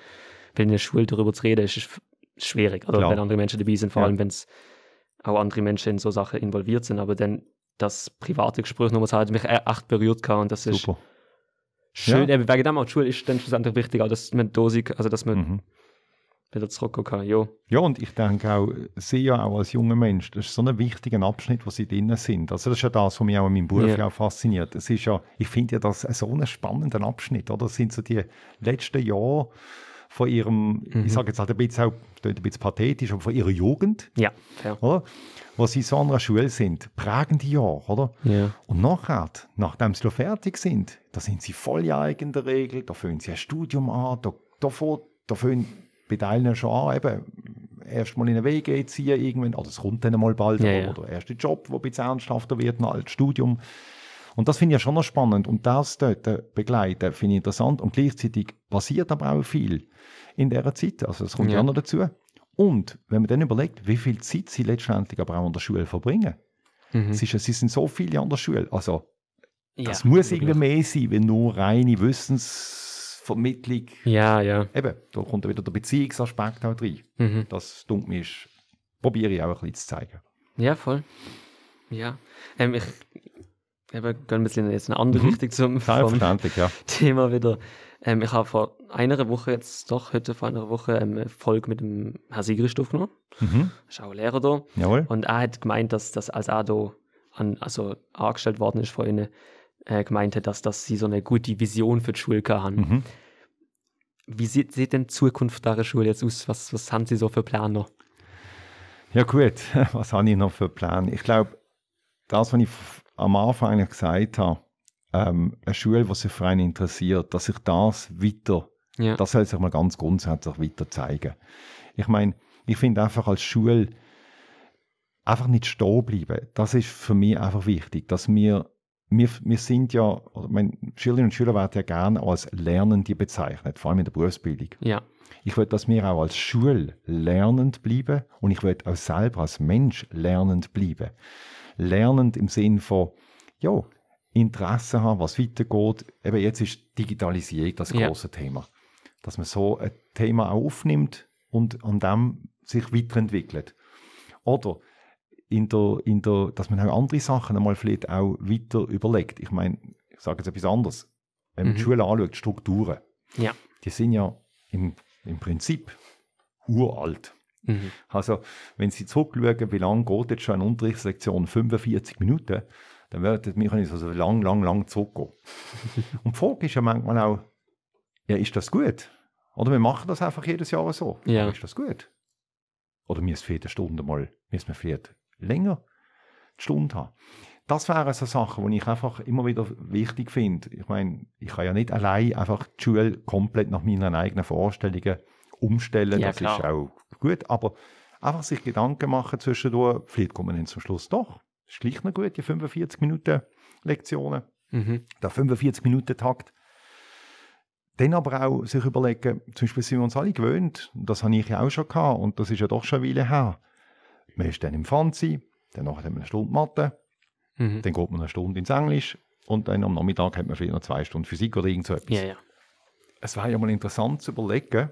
wenn in der Schule darüber zu reden, ist es schwierig. Oder wenn andere Menschen dabei sind, vor allem wenn es auch andere Menschen in so Sachen involviert sind. Aber dann das private Gespräch nochmal hat mich e- echt berührt und das ist Super. schön. Ja. Eben, wegen dem auch die Schule ist dann schlussendlich wichtig, auch dass man dosig, also dass man mhm wieder zurückgekommen, ja. Ja, und ich denke auch, sie ja auch als junger Mensch, das ist so ein wichtiger Abschnitt, wo sie drinnen sind. Also das ist ja das, was mich auch in meinem Beruf ja. fasziniert. Es ist ja, ich finde ja das so einen spannenden Abschnitt, oder? Das sind so die letzten Jahre von ihrem, mhm. ich sage jetzt halt ein bisschen, auch, ein bisschen pathetisch, aber von ihrer Jugend. Ja, fair. Oder? Wo sie so an einer Schule sind. Prägende Jahre, oder? Ja. Und nachher, nachdem sie da fertig sind, da sind sie volljährig in der Regel, da fühlen sie ein Studium an, da, da, da fühlen bei Teilen schon an, eben, mal in eine WG ziehen irgendwann, oder es kommt dann mal bald, ja, ja. oder erst erste Job, wo ein bisschen ernsthafter wird, als Studium. Und das finde ich ja schon noch spannend. Und das dort äh, begleiten, finde ich interessant. Und gleichzeitig passiert aber auch viel in dieser Zeit. Also es kommt ja. ja noch dazu. Und wenn man dann überlegt, wie viel Zeit sie letztendlich aber auch an der Schule verbringen. Mhm. sie sind so viele an der Schule. Also das ja, muss irgendwie mehr sein, wenn nur reine Wissens Vermittlung. Ja, ja. Eben, da kommt wieder der Beziehungsaspekt auch halt rein. Mhm. Das dumm mir probiere ich auch ein bisschen zu zeigen. Ja, voll. Ja. Ähm, ich eben, gehe ein bisschen jetzt eine andere mhm. Richtung zum ja. Thema wieder. Ähm, ich habe vor einer Woche, jetzt doch heute vor einer Woche, ähm, eine Folge mit dem Herrn Sigrist aufgenommen. Mhm. Das ist auch ein Lehrer da. Jawohl. Und er hat gemeint, dass das als er da an, also angestellt worden ist von ihnen, äh, gemeint hat, dass, dass sie so eine gute Vision für die Schule haben. Mhm. Wie sieht, sieht denn die Zukunft der Schule jetzt aus? Was, was haben Sie so für Pläne noch? Ja gut, was habe ich noch für Pläne? Ich glaube, das, was ich am Anfang eigentlich gesagt habe, ähm, eine Schule, die sich für einen interessiert, dass sich das weiter, ja. das soll sich mal ganz grundsätzlich weiter zeigen. Ich meine, ich finde einfach als Schule, einfach nicht stehen bleiben. Das ist für mich einfach wichtig, dass wir wir, wir sind ja, also meine Schülerinnen und Schüler werden ja gerne als Lernende bezeichnet, vor allem in der Berufsbildung. Ja. Ich will, dass wir auch als Schule lernend bleiben und ich will auch selber als Mensch lernend bleiben. Lernend im Sinn von, ja, Interesse haben, was weitergeht. Eben jetzt ist Digitalisierung das große ja. Thema. Dass man so ein Thema auch aufnimmt und an dem sich weiterentwickelt. Oder in der, in der, dass man auch andere Sachen einmal vielleicht auch weiter überlegt. Ich meine, ich sage jetzt etwas anderes. Wenn man mhm. die Schule anschaut, Strukturen, ja. die sind ja im, im Prinzip uralt. Mhm. Also, wenn Sie zurückschauen, wie lange geht jetzt schon eine Unterrichtslektion? 45 Minuten. Dann wird wir können also lang, lang, lang zurückgehen. Und die Frage ist ja manchmal auch, ja, ist das gut? Oder wir machen das einfach jedes Jahr so. Ja. Ist das gut? Oder müssen wir fehlt eine Stunde mal, müssen wir vielleicht länger die Stunde haben. Das wären so Sachen, die ich einfach immer wieder wichtig finde. Ich meine, ich kann ja nicht allein einfach die Schule komplett nach meinen eigenen Vorstellungen umstellen. Ja, das klar. ist auch gut. Aber einfach sich Gedanken machen zwischendurch. Vielleicht kommen wir dann zum Schluss doch. Das ist gleich noch gut, die 45 Minuten Lektionen. Mhm. Der 45 Minuten Takt. Dann aber auch sich überlegen, zum Beispiel sind wir uns alle gewöhnt, das habe ich ja auch schon gehabt und das ist ja doch schon eine Weile her, man ist dann im Fanzi, dann hat man eine Stunde Mathe, mhm. dann geht man eine Stunde ins Englisch und dann am Nachmittag hat man vielleicht noch zwei Stunden Physik oder irgend so etwas. Ja, ja. Es war ja mal interessant zu überlegen,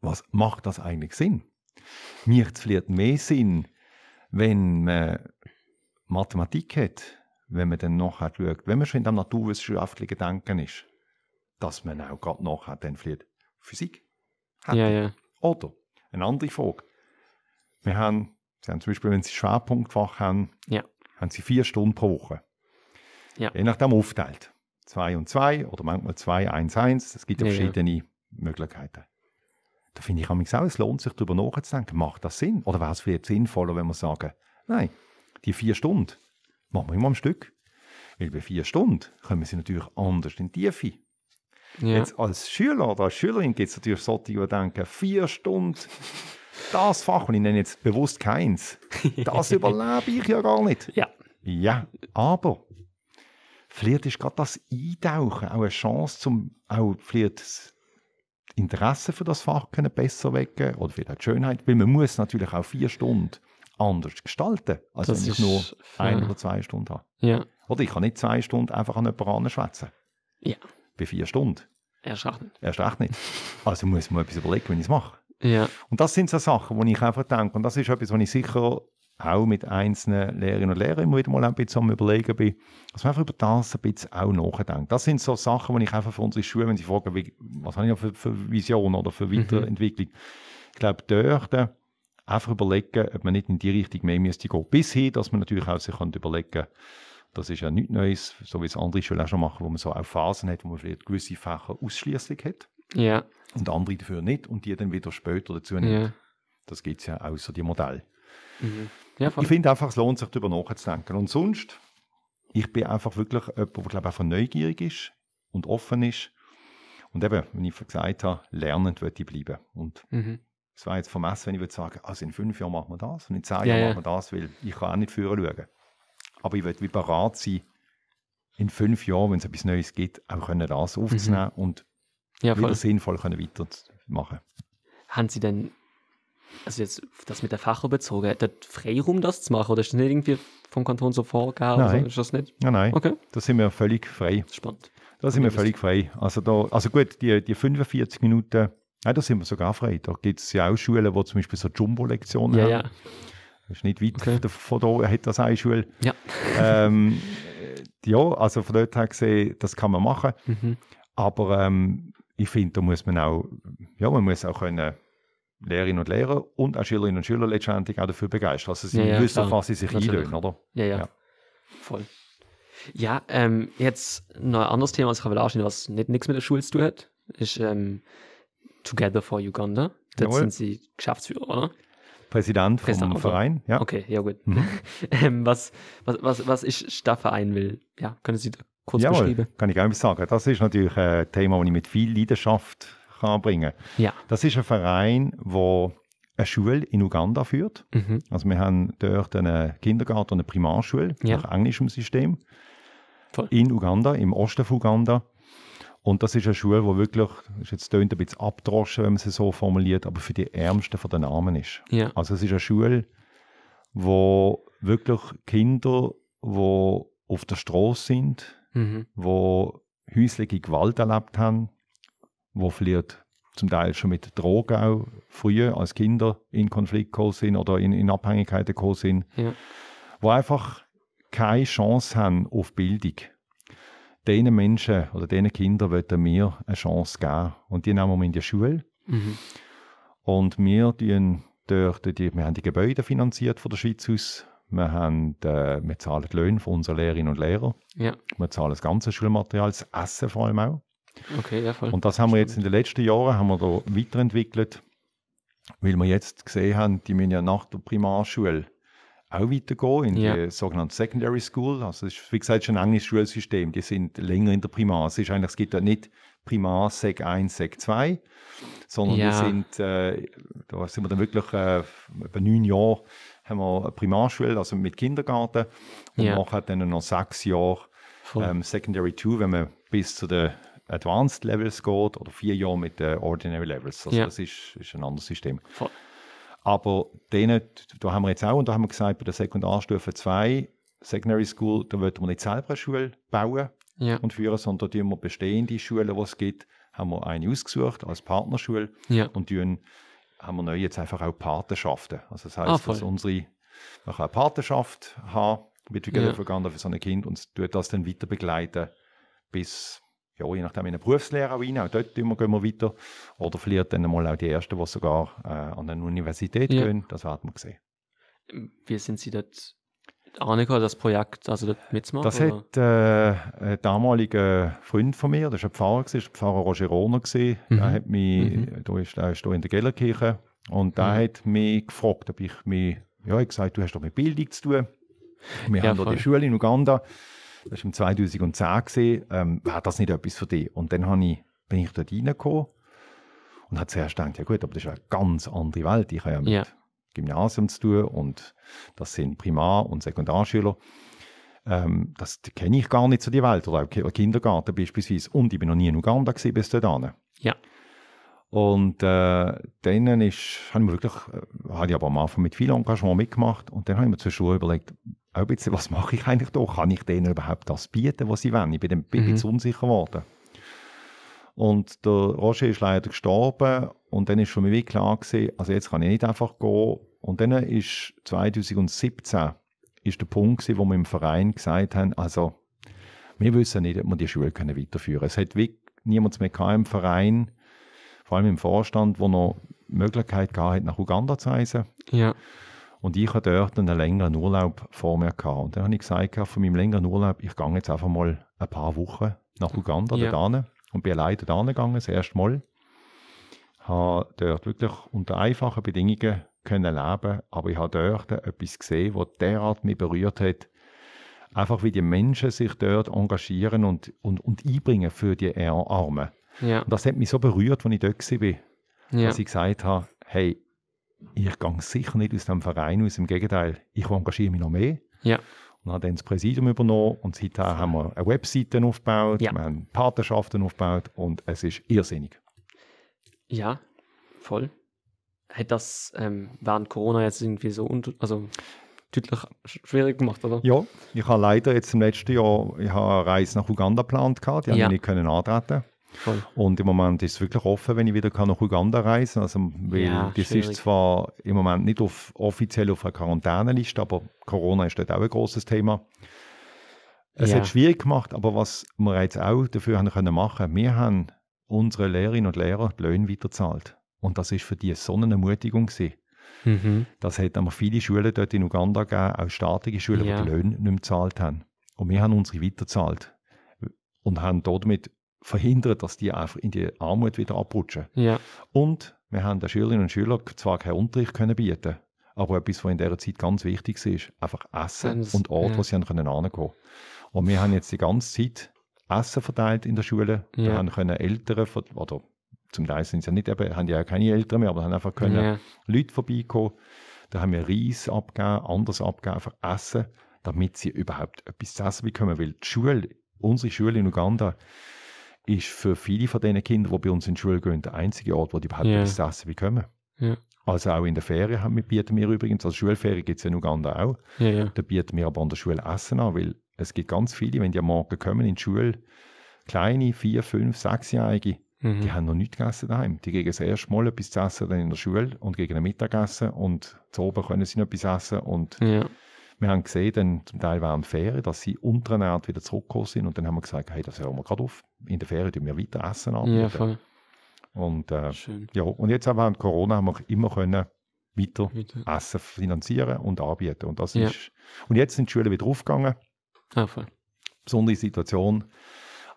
was macht das eigentlich Sinn? Mir vielleicht mehr Sinn, wenn man Mathematik hat, wenn man dann nachher schaut, wenn man schon in dem naturwissenschaftlichen Denken ist, dass man auch gerade nachher dann vielleicht Physik hat. Ja, ja. Oder eine andere Frage. Wir haben, Sie haben zum Beispiel, wenn Sie Schwerpunktfach haben, ja. haben Sie vier Stunden pro Woche. Ja. Je nachdem aufteilt. Zwei und zwei oder manchmal zwei, eins, eins. Es gibt ja, verschiedene Möglichkeiten. Da finde ich auch, es lohnt sich, darüber nachzudenken. Macht das Sinn? Oder wäre es vielleicht sinnvoller, wenn wir sagen, nein, die vier Stunden machen wir immer am Stück. Weil bei vier Stunden kommen sie natürlich anders in die Tiefe. Ja. Jetzt als Schüler oder als Schülerin gibt es natürlich solche, die denken, vier Stunden das Fach, und ich nenne jetzt bewusst keins, das überlebe ich ja gar nicht. Ja. Ja, aber vielleicht ist gerade das Eintauchen auch eine Chance, zum auch vielleicht das Interesse für das Fach können besser wecken oder vielleicht auch die Schönheit, weil man muss natürlich auch vier Stunden anders gestalten, als das wenn ich nur ein oder zwei Stunden habe. Ja. Oder ich kann nicht zwei Stunden einfach an jemanden schwätzen. Ja. Bei vier Stunden. Erst recht nicht. Erst recht nicht. Also muss ich mir etwas überlegen, wenn ich es mache. Ja. Und das sind so Sachen, die ich einfach denke, und das ist etwas, was ich sicher auch mit einzelnen Lehrerinnen und Lehrern immer wieder mal ein bisschen am überlegen bin, dass man einfach über das ein bisschen auch nachdenkt. Das sind so Sachen, die ich einfach für unsere Schulen, wenn sie fragen, wie, was habe ich noch für, für Vision oder für mhm. Weiterentwicklung, mhm. ich glaube, dort einfach überlegen, ob man nicht in die Richtung mehr müsste gehen. Bis hin, dass man natürlich auch sich überlegen kann, das ist ja nichts Neues, so wie es andere Schulen auch schon machen, wo man so auch Phasen hat, wo man vielleicht gewisse Fächer ausschließlich hat. Ja. Und andere dafür nicht und die dann wieder später dazu nicht. Ja. Das gibt es ja außer die Modell. Mhm. Ja, ich finde einfach, es lohnt sich darüber nachzudenken. Und sonst, ich bin einfach wirklich jemand, der glaube einfach neugierig ist und offen ist. Und eben, wie ich gesagt habe, lernend wird ich bleiben. Und mhm. es war jetzt vermessen, wenn ich würde sagen, also in fünf Jahren machen wir das und in zehn ja, Jahren machen wir das, weil ich kann auch nicht führen schauen. Aber ich würde bereit sein, in fünf Jahren, wenn es etwas Neues gibt, auch können das aufzunehmen mhm. und ja, wieder sinnvoll können weitermachen. Haben Sie denn, also jetzt das mit der Facher bezogen, der Freiraum, das zu machen? Oder ist das nicht irgendwie vom Kanton so vorgegeben? Nein. So? Ist das nicht? Nein, nein. Okay. Da sind wir völlig frei. Spannend. Da sind wir völlig frei. Also, da, also gut, die, die 45 Minuten, nein, da sind wir sogar frei. Da gibt es ja auch Schulen, die zum Beispiel so Jumbo-Lektionen ja, haben. Ja. Das ist nicht weit okay. von da, hat das eine Schule. Ja. Ähm, äh, ja, also von dort her gesehen, das kann man machen. Mhm. Aber ähm, ich finde, da muss man auch, ja, man muss auch können Lehrerinnen und Lehrer und auch Schülerinnen und Schüler letztendlich auch dafür begeistern, also sie ja, ja, wissen, was sie sich einlösen, oder? Ja, ja, ja. voll. Ja, ähm, jetzt noch ein anderes Thema, was ich will was nicht nichts mit der Schule zu tun hat, ist ähm, Together for Uganda. Da sind Sie Geschäftsführer, oder? Präsident vom Präsident, Verein, ja. Okay, ja gut. Mhm. ähm, was, was, was, was ist der Verein will? Ja, können Sie da kurz Jawohl, beschreiben? kann ich gerne sagen. Das ist natürlich ein Thema, das ich mit viel Leidenschaft kann bringen kann. Ja. Das ist ein Verein, der eine Schule in Uganda führt. Mhm. Also wir haben dort einen Kindergarten und eine Primarschule ja. nach englischem System Voll. in Uganda, im Osten von Uganda. Und das ist eine Schule, die wirklich, ist jetzt tönt ein bisschen abdroschen, wenn man sie so formuliert, aber für die Ärmsten von den Armen ist. Ja. Also es ist eine Schule, wo wirklich Kinder, die auf der Straße sind, mhm. wo häusliche Gewalt erlebt haben, wo vielleicht zum Teil schon mit Drogen auch früher als Kinder in Konflikt gekommen sind oder in, in Abhängigkeiten gekommen sind, ja. wo einfach keine Chance haben auf Bildung. Diesen Menschen oder diesen Kindern wollen wir eine Chance geben. Und die nehmen wir in die Schule. Mhm. Und wir tun die, wir haben die Gebäude finanziert von der Schweiz aus, wir, haben, äh, wir zahlen die Löhne von unseren Lehrerinnen und Lehrern. Ja. Wir zahlen das ganze Schulmaterial, das Essen vor allem auch. Okay, ja, voll. Und das haben wir jetzt in den letzten Jahren haben wir da weiterentwickelt, weil wir jetzt gesehen haben, die müssen ja nach der Primarschule auch weitergehen in ja. die sogenannte Secondary School. Also das ist, wie gesagt, schon ein englisches Schulsystem. Die sind länger in der Primar. Es, ist eigentlich, es gibt ja nicht Primar Sec 1, Sec 2, sondern ja. die sind, äh, da sind wir dann wirklich äh, über neun Jahre haben wir Primarschule, also mit Kindergarten und ja. nachher dann noch sechs Jahre ähm, Secondary 2, wenn man bis zu den Advanced Levels geht oder vier Jahre mit den Ordinary Levels. Also ja. das ist, ist, ein anderes System. Voll. Aber denen, da haben wir jetzt auch, und da haben wir gesagt, bei der Sekundarstufe 2, Secondary School, da wollten wir nicht selber eine Schule bauen ja. und führen, sondern da tun wir bestehende Schulen, die es gibt, haben wir eine ausgesucht als Partnerschule ja. und tun haben wir neu jetzt einfach auch Patenschaften. Also das heißt, ah, dass unsere, man kann eine Patenschaft haben mit Wikileaks-Propaganda ja. für so ein Kind und tut das dann weiter begleiten bis, ja, je nachdem in eine Berufslehre auch rein, auch dort immer, gehen wir weiter. Oder vielleicht dann mal auch die Ersten, die sogar äh, an eine Universität ja. gehen, das werden wir sehen. Wie sind Sie dort Annika das Projekt also mitzumachen? Das oder? hat äh, ein damaliger Freund von mir, das war ein Pfarrer, gewesen, der Pfarrer Roger Rohner, mhm. der hat mich, mhm. da ist, der ist in der Gellerkirche, und der mhm. hat mich gefragt, ob ich mich, ja, ich habe gesagt, du hast doch mit Bildung zu tun. Wir ja, haben voll. da die Schule in Uganda, das war im 2010 gesehen, ähm, wäre das nicht etwas für dich? Und dann ich, bin ich dort reingekommen und habe zuerst gedacht, ja gut, aber das ist eine ganz andere Welt, ich habe ja mit... Ja Gymnasium zu tun und das sind Primar- und Sekundarschüler. Ähm, das kenne ich gar nicht so die Welt oder auch Kindergarten beispielsweise. Und ich bin noch nie in Uganda gewesen, bis dahin. Ja. Und äh, dann ist, haben wir wirklich, äh, habe ich aber am Anfang mit viel Engagement mitgemacht und dann habe ich mir zur Schule überlegt, ein bisschen, was mache ich eigentlich da? Kann ich denen überhaupt das bieten, was sie wollen? Ich bin dann ein mhm. bisschen mhm. unsicher geworden. Und der Roger ist leider gestorben und dann war für mich klar gewesen, also jetzt kann ich nicht einfach gehen. Und dann ist 2017 ist der Punkt gewesen, wo wir im Verein gesagt haben, also wir wissen nicht, ob wir die Schule können weiterführen können. Es hat niemand mehr im Verein, vor allem im Vorstand, wo noch die Möglichkeit gehabt hat, nach Uganda zu reisen. Ja. Und ich hatte dort einen längeren Urlaub vor mir. Gehabt. Und dann habe ich gesagt, von meinem längeren Urlaub, ich gehe jetzt einfach mal ein paar Wochen nach Uganda, ja. Und bin alleine dort gegangen, das erste Mal habe dort wirklich unter einfachen Bedingungen können leben, aber ich habe dort etwas gesehen, was derart mich berührt hat. Einfach wie die Menschen sich dort engagieren und, und, und einbringen für die Armen. Ja. Und das hat mich so berührt, als ich dort war, ja. dass ich gesagt habe, hey, ich gehe sicher nicht aus dem Verein aus, im Gegenteil, ich engagiere mich noch mehr. Ja. Und habe dann das Präsidium übernommen und seitdem haben wir eine Webseite aufgebaut, ja. wir haben Partnerschaften aufgebaut und es ist irrsinnig. Ja, voll. Hätte das ähm, während Corona jetzt irgendwie so also deutlich schwierig gemacht, oder? Ja, ich habe leider jetzt im letzten Jahr ich habe eine Reise nach Uganda geplant, gehabt, die ja. habe ich nicht können antreten Voll. Und im Moment ist es wirklich offen, wenn ich wieder nach Uganda reisen kann. Also, weil ja, das schwierig. ist zwar im Moment nicht auf, offiziell auf einer Quarantäneliste, aber Corona ist dort auch ein großes Thema. Es ja. hat es schwierig gemacht, aber was wir jetzt auch dafür haben können machen, wir haben unsere Lehrerinnen und Lehrer die Löhne weiterzahlt. Und das ist für die so eine Ermutigung Mhm. Das hat aber viele Schulen dort in Uganda gegeben, auch staatliche Schulen, ja. die die Löhne nicht mehr gezahlt haben. Und wir haben unsere weiterzahlt und haben damit verhindert, dass die einfach in die Armut wieder abrutschen. Ja. Und wir haben den Schülerinnen und Schülern zwar keinen Unterricht können bieten, aber etwas, was in dieser Zeit ganz wichtig ist, einfach Essen das, und Ort, ja. wo sie haben können. Und wir haben jetzt die ganze Zeit Essen verteilt in der Schule. Ja. Da haben können Eltern, oder zum Teil sind sie ja nicht, eben, haben ja keine Eltern mehr, aber haben einfach können ja. Leute vorbeikommen. Da haben wir Reis abgegeben, anders abgegeben, einfach Essen, damit sie überhaupt etwas zu essen bekommen. Weil die Schule, unsere Schule in Uganda, ist für viele von diesen Kindern, die bei uns in die Schule gehen, der einzige Ort, wo die überhaupt yeah. etwas zu essen bekommen. Yeah. Also auch in der Ferien bieten wir übrigens, also Schulferien gibt es in Uganda auch, yeah, da bieten wir aber an der Schule Essen an, weil es gibt ganz viele, wenn die am Morgen kommen in die Schule, kleine, vier, fünf, sechsjährige, mhm. die haben noch nichts gegessen daheim. Die kriegen das erste Mal etwas zu essen dann in der Schule und gegen ein Mittagessen und zu oben können sie noch etwas essen. Und ja. wir haben gesehen, dann zum Teil während Ferien, dass sie untereinander wieder zurückgekommen sind und dann haben wir gesagt, hey, das hören wir gerade auf. In der Ferien dürfen wir weiter Essen Anbieten. Ja, voll. Und, äh, ja, und jetzt auch während Corona haben wir immer können weiter, weiter. Essen finanzieren und anbieten. Und, das ja. ist, und jetzt sind die Schulen wieder aufgegangen. Ja, voll. Besondere Situation.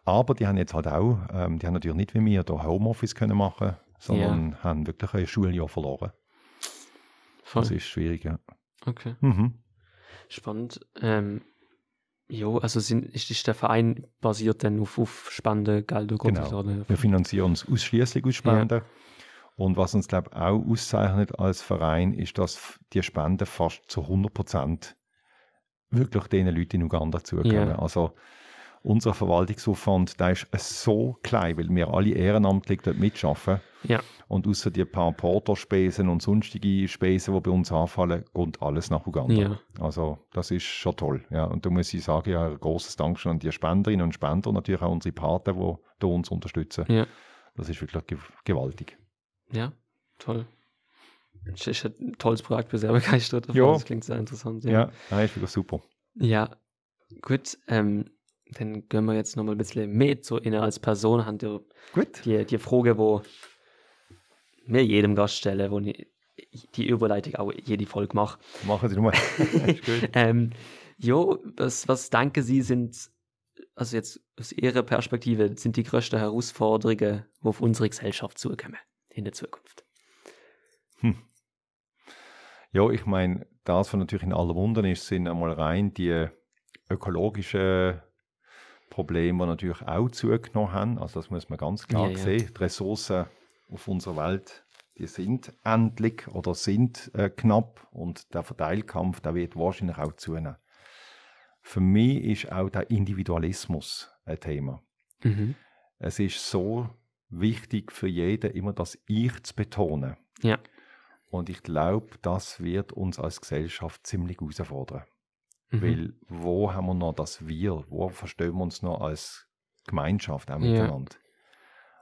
Aber die haben jetzt halt auch, ähm, die haben natürlich nicht wie wir da Homeoffice können machen, sondern ja. haben wirklich ein Schuljahr verloren. Voll. Das ist schwierig, ja. Okay. Mhm. Spannend. Ähm, jo, also sind, ist, ist, der Verein basiert dann auf, auf Spenden, Geld und Genau. Oder? Wir finanzieren uns ausschließlich aus Spenden. Ja. Und was uns, glaube ich, auch auszeichnet als Verein, ist, dass die Spenden fast zu 100 Prozent wirklich den Leuten in Uganda zukommen. Yeah. Also unser Verwaltungsaufwand, der ist so klein, weil wir alle ehrenamtlich dort mitschaffen. Yeah. Und außer die paar Porterspesen und sonstige Spesen, die bei uns anfallen, kommt alles nach Uganda. Yeah. Also das ist schon toll. Ja. Und da muss ich sagen, ja, ein großes Dankeschön an die Spenderinnen und Spender, natürlich auch unsere Paten, die da uns unterstützen. Das ist wirklich gewaltig. Ja, toll ist ein tolles Projekt für sehr begeistert. Davon. Ja. Das klingt sehr interessant. Ja, ja nein, ich finde das super. Ja, gut. Ähm, dann gehen wir jetzt nochmal ein bisschen mehr zu Ihnen als Person. Haben die, gut. Die, die Frage, wo mir jedem Gast stelle, wo ich die Überleitung auch jede Folge mache. Machen Sie nochmal. ähm, jo, was, was danke Sie sind, also jetzt aus Ihrer Perspektive, sind die größten Herausforderungen, die auf unsere Gesellschaft zukommen in der Zukunft? Hm. Ja, ich meine, das, was natürlich in aller Wunden ist, sind einmal rein die ökologischen Probleme, die natürlich auch zugenommen haben. Also das muss man ganz klar ja, sehen. Die Ressourcen auf unserer Welt, die sind endlich oder sind äh, knapp und der Verteilkampf, der wird wahrscheinlich auch zunehmen. Für mich ist auch der Individualismus ein Thema. Mhm. Es ist so wichtig für jeden, immer das Ich zu betonen. Ja. Und ich glaube, das wird uns als Gesellschaft ziemlich herausfordern. Mhm. Weil wo haben wir noch das Wir? Wo verstehen wir uns noch als Gemeinschaft auch miteinander? Ja.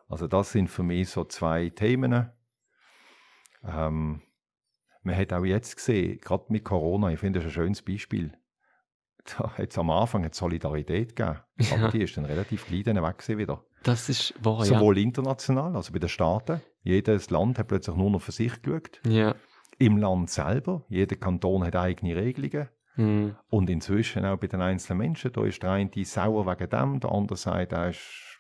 Also das sind für mich so zwei Themen. Ähm, man hat auch jetzt gesehen, gerade mit Corona, ich finde das ein schönes Beispiel. Da hat es am Anfang eine Solidarität gegeben. Ja. Aber die ist dann relativ klein weg wieder. Das ist wahr, Sowohl ja. international, also bei den Staaten, jedes Land hat plötzlich nur noch für sich geschaut. Ja. Im Land selber, jeder Kanton hat eigene Regelungen. Mhm. Und inzwischen auch bei den einzelnen Menschen, da ist der eine sauer wegen dem, der andere sagt, er ist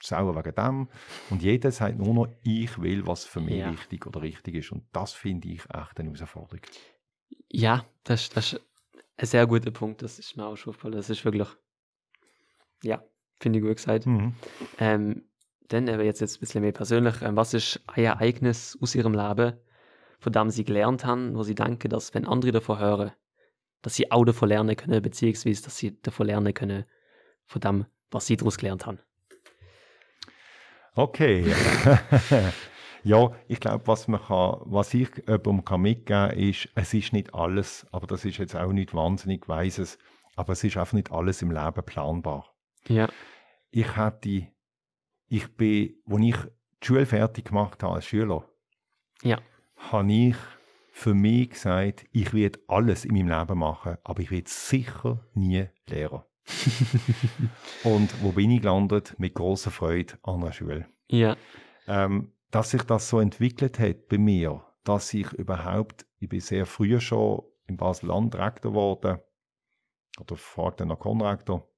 sauer wegen dem. Und jeder sagt nur noch, ich will, was für mich ja. richtig oder richtig ist. Und das finde ich echt eine Herausforderung. Ja, das, das ist ein sehr guter Punkt, das ist mir auch schon aufgefallen. Das ist wirklich, ja, finde ich gut gesagt. Mhm. Ähm, dann aber jetzt, jetzt ein bisschen mehr persönlich. Ähm, was ist ein Ereignis aus Ihrem Leben, von dem Sie gelernt haben, wo Sie denken, dass wenn andere davon hören, dass sie auch davon lernen können, beziehungsweise dass sie davon lernen können, von dem, was sie daraus gelernt haben? Okay. ja, ich glaube, was, was ich jemandem kann mitgeben kann, ist, es ist nicht alles, aber das ist jetzt auch nicht wahnsinnig weises, aber es ist einfach nicht alles im Leben planbar. Ja. Ich hatte ich bin, als ich die Schule fertig gemacht habe als Schüler, ja. habe ich für mich gesagt, ich werde alles in meinem Leben machen, aber ich werde sicher nie Lehrer. und wo bin ich gelandet? Mit großer Freude an der Schule. Ja. Ähm, dass sich das so entwickelt hat bei mir, dass ich überhaupt, ich bin sehr früh schon in Basel-Land Rektor geworden, oder fragte noch Konrektor,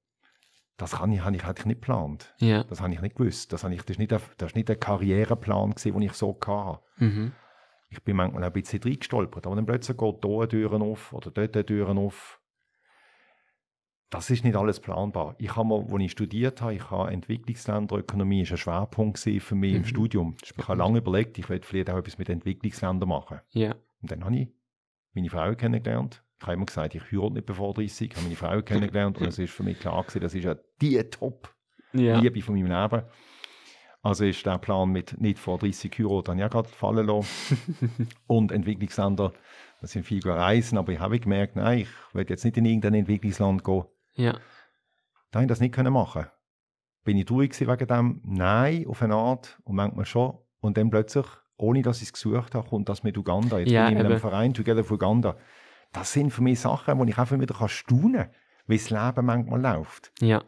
das habe ich, hab halt ich, hab ich nicht geplant. Yeah. Das habe ich nicht gewusst. Das, ich, das, ist nicht ein, das ist nicht ein Karriereplan, gewesen, den ich so hatte. Mhm. Ich bin manchmal ein bisschen reingestolpert, aber dann plötzlich geht hier Tür auf oder dort eine Tür auf. Das ist nicht alles planbar. Ich habe mal, als ich studiert habe, ich habe Entwicklungsländerökonomie ist ein Schwerpunkt für mich mhm. im Studium. Ich habe lange überlegt, ich werde vielleicht auch etwas mit Entwicklungsländern machen. Yeah. Und dann habe ich meine Frau kennengelernt, ich habe immer gesagt, ich heirate nicht bevor 30, ich habe meine Frau kennengelernt und es ist für mich klar gewesen, das ist ja die Top-Liebe ja. von meinem Leben. Also ist der Plan mit nicht vor 30 Euro dann ja gerade fallen lassen. und Entwicklungsländer, wir sind viel reisen, aber ich habe gemerkt, nein, ich werde jetzt nicht in irgendein Entwicklungsland gehen. Ja. Da habe ich das nicht können machen. Bin ich traurig wegen dem? Nein, auf eine Art und manchmal schon. Und dann plötzlich, ohne dass ich es gesucht habe, kommt das mit Uganda. Jetzt ja, bin ich mit eben. einem Verein Together for Uganda das sind für mich Sachen, wo ich einfach wieder staunen kann, wie das Leben manchmal läuft. Ja.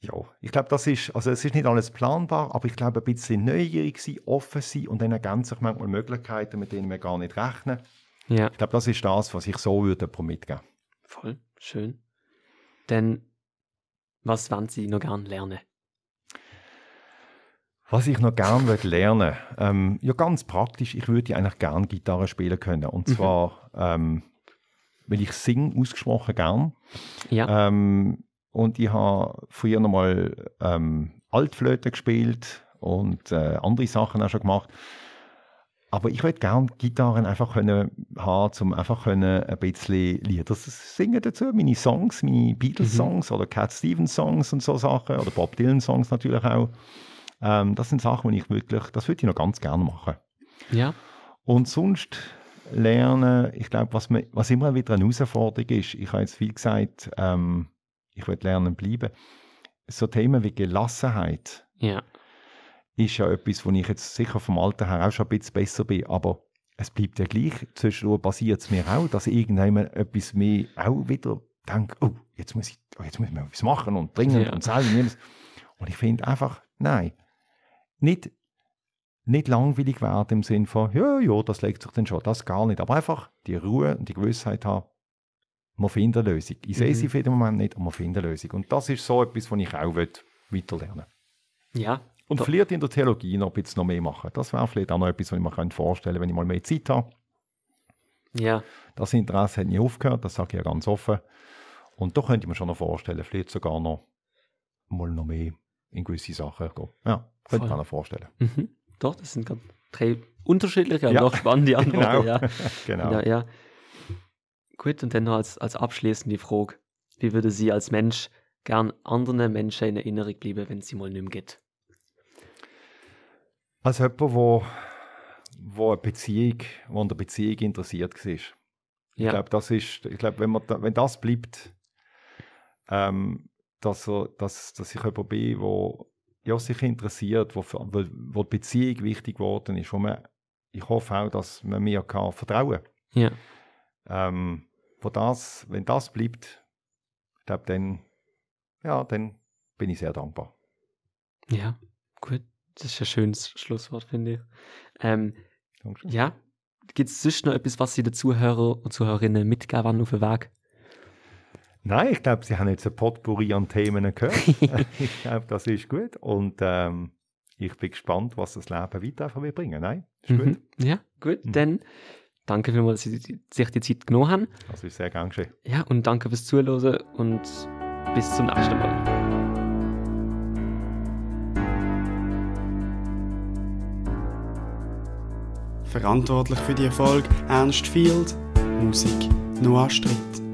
Ja, ich glaube, das ist, also es ist nicht alles planbar, aber ich glaube, ein bisschen neugierig sein, offen sein und dann ergänzen sich manchmal Möglichkeiten, mit denen wir gar nicht rechnen. Ja. Ich glaube, das ist das, was ich so würde mitgeben. Voll, schön. Denn was wollen Sie noch gerne lernen? Was ich noch gerne würde lernen, ähm, ja ganz praktisch, ich würde eigentlich gerne Gitarre spielen können. Und mhm. zwar, mhm. ähm, weil ich singe ausgesprochen gern. Ja. Ähm, und ich habe früher nochmal ähm, Altflöte gespielt und äh, andere Sachen auch schon gemacht. Aber ich würde gerne Gitarren einfach können haben, um einfach können ein bisschen Lieder zu singen dazu. Meine Songs, meine Beatles-Songs mhm. oder Cat Stevens-Songs und so Sachen oder Bob Dylan-Songs natürlich auch. Ähm, das sind Sachen, die ich wirklich, das würde ich noch ganz gerne machen. Ja. Und sonst lernen, ich glaube, was, was immer wieder eine Herausforderung ist, ich habe jetzt viel gesagt, ähm, ich will lernen bleiben, so Themen wie Gelassenheit ja. ist ja etwas, wo ich jetzt sicher vom Alter her auch schon ein bisschen besser bin, aber es bleibt ja gleich, zwischendurch passiert es mir auch, dass irgendjemand etwas mehr auch wieder denkt, oh, jetzt muss ich, oh, jetzt muss man etwas machen und dringend ja. und selber. Und ich finde einfach, nein, nicht, nicht langweilig werden im Sinn von, ja, ja, das legt sich dann schon, das gar nicht. Aber einfach die Ruhe und die Gewissheit haben, wir finden eine Lösung. Ich mhm. sehe sie mhm. für den Moment nicht, aber wir finden eine Lösung. Und das ist so etwas, was ich auch weiterlernen möchte. Ja. Und vielleicht in der Theologie noch ein bisschen noch mehr machen. Das wäre vielleicht auch noch etwas, was ich mir vorstellen könnte, wenn ich mal mehr Zeit habe. Ja. Das Interesse hat nie aufgehört, das sage ich ja ganz offen. Und da könnte ich mir schon noch vorstellen, vielleicht sogar noch mal noch mehr in gewisse Sachen gehen. Ja. Könnte Voll. man sich vorstellen. Mhm. Doch, das sind drei unterschiedliche, aber ja. doch spannende Antworten. genau. Ja. genau. Ja, ja. Gut, und dann noch als, als abschließende Frage. Wie würde Sie als Mensch gern anderen Menschen in Erinnerung bleiben, wenn sie mal nicht mehr geht? Als jemand, wo, wo eine Beziehung, wo an der Beziehung interessiert war. Ich ja. glaube, das ist, ich glaube, wenn, man da, wenn das bleibt, ähm, dass, er, dass, dass ich jemand bin, wo, ja, sich interessiert, wo, wo die Beziehung wichtig geworden ist, wo man, ich hoffe auch, dass man mir kann vertrauen kann. Ja. Ähm, wo das, wenn das bleibt, ich glaube, dann, ja, dann bin ich sehr dankbar. Ja, gut. Das ist ein schönes Schlusswort, finde ich. Ähm, Ja, gibt es sonst noch etwas, was Sie den Zuhörer und Zuhörerinnen mitgeben wollen auf den Weg Nein, ich glaube, Sie haben jetzt ein Potpourri an Themen gehört. ich glaube, das ist gut. Und ähm, ich bin gespannt, was das Leben weiter einfach bringen. Nein, ist mhm. gut. Ja, gut. Mhm. Dann danke vielmals, dass Sie sich die Zeit genommen haben. Das ist sehr gern geschehen. Ja, und danke fürs Zuhören und bis zum nächsten Mal. Verantwortlich für die Erfolg Ernst Field, Musik Noah Stritt.